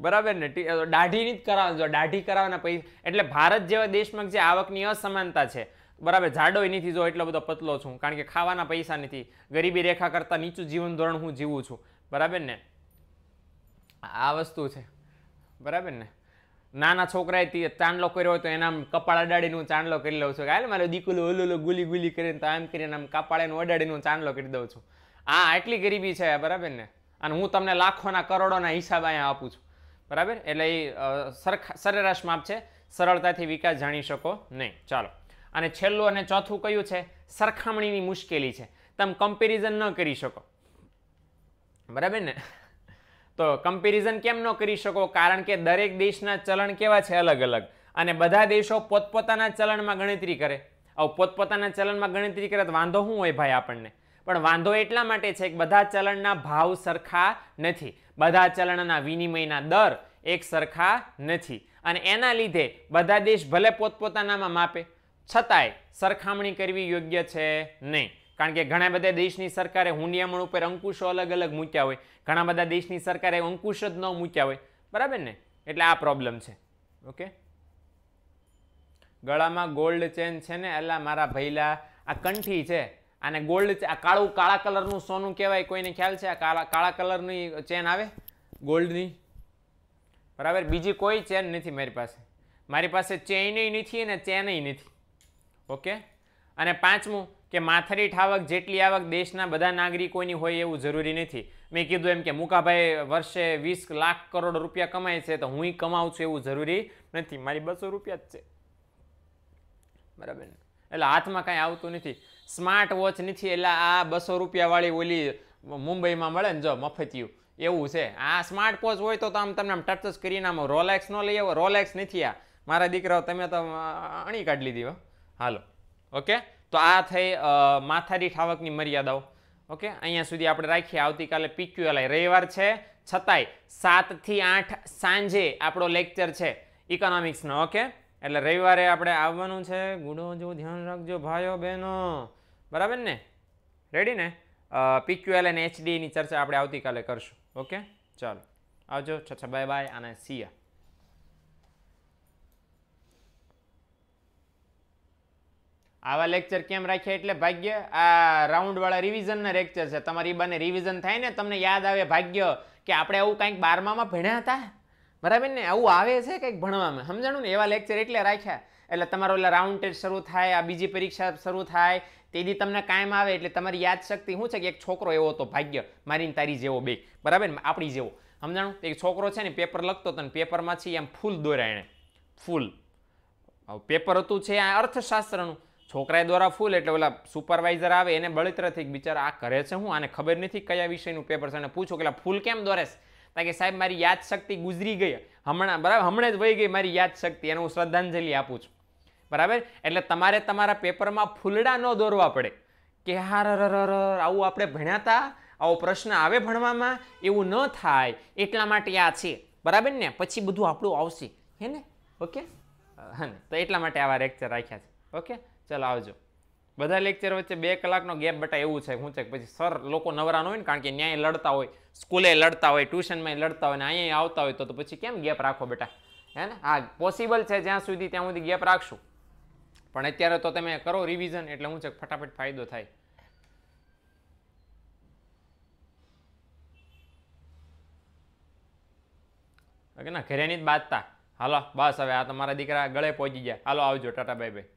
બરાબર ને દાઢીની જ કરાવજો દાઢી કરાવવાના પૈસા એટલે ભારત જેવા દેશમાં જે આવકની અસમાનતા છે બરાબર જાડોય નથી જો એટલો બધો પતલો છું કારણ કે ખાવાના પૈસા નથી ગરીબી રેખા કરતાં નીચું જીવન ધોરણ હું જીવું છું બરાબર ને આ વસ્તુ છે બરાબર ને નાના છોકરાએ ચાંદલો કર્યો હોય તો એના આમ કપાળ અડાડીને હું ચાંદલો કરી લઉં છું કે હાલ મારે દીકુલું ઓલું ગુલી ગુલી કરીને તો આમ કરીને આમ કપાળેનું અડાડીને હું ચાંદલો કરી દઉં છું આ આટલી ગરીબી છે બરાબર ને અને હું તમને લાખોના કરોડોના હિસાબ અહીંયા આપું છું બરાબર એટલે એ સરખા સરેરાશ માપ છે સરળતાથી વિકાસ જાણી શકો નહીં ચાલો અને છેલ્લું અને ચોથું કયું છે સરખામણીની મુશ્કેલી છે તમે કમ્પેરિઝન ન કરી શકો બરાબર ને તો કમ્પેરિઝન કેમ ન કરી શકો કારણ કે દરેક દેશના ચલણ કેવા છે અલગ અલગ અને બધા દેશો પોતપોતાના ચલણમાં ગણતરી કરે આવું પોતપોતાના ચલણમાં ગણતરી કરે તો વાંધો શું હોય ભાઈ આપણને પણ વાંધો એટલા માટે છે કે બધા ચલણના ભાવ સરખા નથી બધા ચલણના વિનિમયના દર એક સરખા નથી અને એના લીધે બધા દેશ ભલે પોતપોતાનામાં માપે છતાંય સરખામણી કરવી યોગ્ય છે નહીં કારણ કે ઘણા બધા દેશની સરકારે હુંડિયામણ ઉપર અંકુશો અલગ અલગ મૂક્યા હોય ઘણા બધા દેશની સરકારે અંકુશ જ ન મૂક્યા હોય બરાબર ને એટલે આ પ્રોબ્લેમ છે ઓકે ગળામાં ગોલ્ડ ચેન છે ને એટલે મારા ભૈલા આ કંઠી છે અને ગોલ્ડ આ કાળું કાળા કલરનું સોનું કહેવાય કોઈને ખ્યાલ છે આ કાળા કાળા કલરની ચેન આવે ગોલ્ડની બરાબર બીજી કોઈ ચેન નથી મારી પાસે મારી પાસે ચેઇન નથી અને ચેનય નથી ઓકે અને પાંચમું કે માથરી ઠાવક જેટલી આવક દેશના બધા નાગરિકોની હોય એવું જરૂરી નથી મેં કીધું એમ કે મુકાભાઈ વર્ષે વીસ લાખ કરોડ રૂપિયા કમાય છે તો હું કમાઉં છું એવું જરૂરી નથી મારી બસો રૂપિયા જ છે બરાબર એટલે હાથમાં કાંઈ આવતું નથી સ્માર્ટ વોચ નથી એટલે આ બસો રૂપિયાવાળી ઓલી મુંબઈમાં મળે ને જો મફતિયું એવું છે આ સ્માર્ટ વોચ હોય તો આમ તમને આમ ટચ કરીને આમ રોલેક્સ ન લઈ આવો રોલેક્સ નથી આ મારા દીકરાઓ તમે તો અણી કાઢી લીધી હાલો ઓકે તો આ થઈ માથાદીઠ આવકની મર્યાદાઓ ઓકે અહીંયા સુધી આપણે રાખીએ આવતીકાલે પીક્યુએલઆઈ રવિવાર છે છતાંય સાતથી આઠ સાંજે આપણો લેક્ચર છે ઇકોનોમિક્સનો ઓકે એટલે રવિવારે આપણે આવવાનું છે ગુડો જો ધ્યાન રાખજો ભાઈઓ બહેનો બરાબર ને રેડી ને પીક્યુએલ અને એચડીની ચર્ચા આપણે આવતીકાલે કરશું ઓકે ચાલો આવજો છ બાય બાય અને સીયા આવા લેક્ચર કેમ રાખ્યા એટલે ભાગ્ય આ રાઉન્ડવાળા રિવિઝનના લેક્ચર છે તમારી બને રિવિઝન થાય ને તમને યાદ આવે ભાગ્ય કે આપણે આવું કંઈક બારમામાં ભણ્યા હતા બરાબર ને આવું આવે છે કંઈક ભણવામાં સમજાણું ને એવા લેક્ચર એટલે રાખ્યા એટલે તમારો એટલે રાઉન્ડ ટેસ્ટ શરૂ થાય આ બીજી પરીક્ષા શરૂ થાય તેથી તમને કાયમ આવે એટલે તમારી યાદશક્તિ શું છે કે એક છોકરો એવો હતો ભાગ્ય મારી તારી જેવો બે બરાબર ને આપણી જેવો સમજાણું એક છોકરો છે ને પેપર લખતો હતો ને પેપરમાં એમ ફૂલ દોર્યા એણે ફૂલ પેપર હતું છે આ અર્થશાસ્ત્રનું છોકરાએ દ્વારા ફૂલ એટલે ઓલા સુપરવાઇઝર આવે એને બળિત્ર થઈ બિચારા આ કરે છે હું આને ખબર નથી કયા વિષયનું પેપર છે અને પૂછો કે ફૂલ કેમ દોરેશ કારણ કે સાહેબ મારી યાદશક્તિ ગુજરી ગઈ હમણાં બરાબર હમણાં જ વહી ગઈ મારી યાદશક્તિ એને હું શ્રદ્ધાંજલિ આપું છું બરાબર એટલે તમારે તમારા પેપરમાં ફૂલડા ન દોરવા પડે કે હા ર આવું આપણે ભણ્યા હતા આવો પ્રશ્ન આવે ભણવામાં એવું ન થાય એટલા માટે આ છે બરાબર ને પછી બધું આપણું આવશે હે ને ઓકે હા ને તો એટલા માટે આવા લેક્ચર રાખ્યા છે ઓકે ચાલ આવજો બધા લેક્ચર વચ્ચે બે કલાકનો ગેપ બટા એવું છે હું છે પછી સર લોકો નવરાનો હોય ને કારણ કે ન્યાય લડતા હોય સ્કૂલે લડતા હોય ટ્યુશનમાં લડતા હોય ને અહીંયા આવતા હોય તો પછી કેમ ગેપ રાખો બેટા હે ને હા પોસિબલ છે જ્યાં સુધી ત્યાં સુધી ગેપ રાખશું પણ અત્યારે તો તમે કરો રિવિઝન એટલે હું છે ફટાફટ ફાયદો થાય ઓકે ના ઘરેની જ બાજતા હાલો બસ હવે આ તમારા દીકરા ગળે પહોંચી ગયા હાલો આવજો ટાટા બાય બાય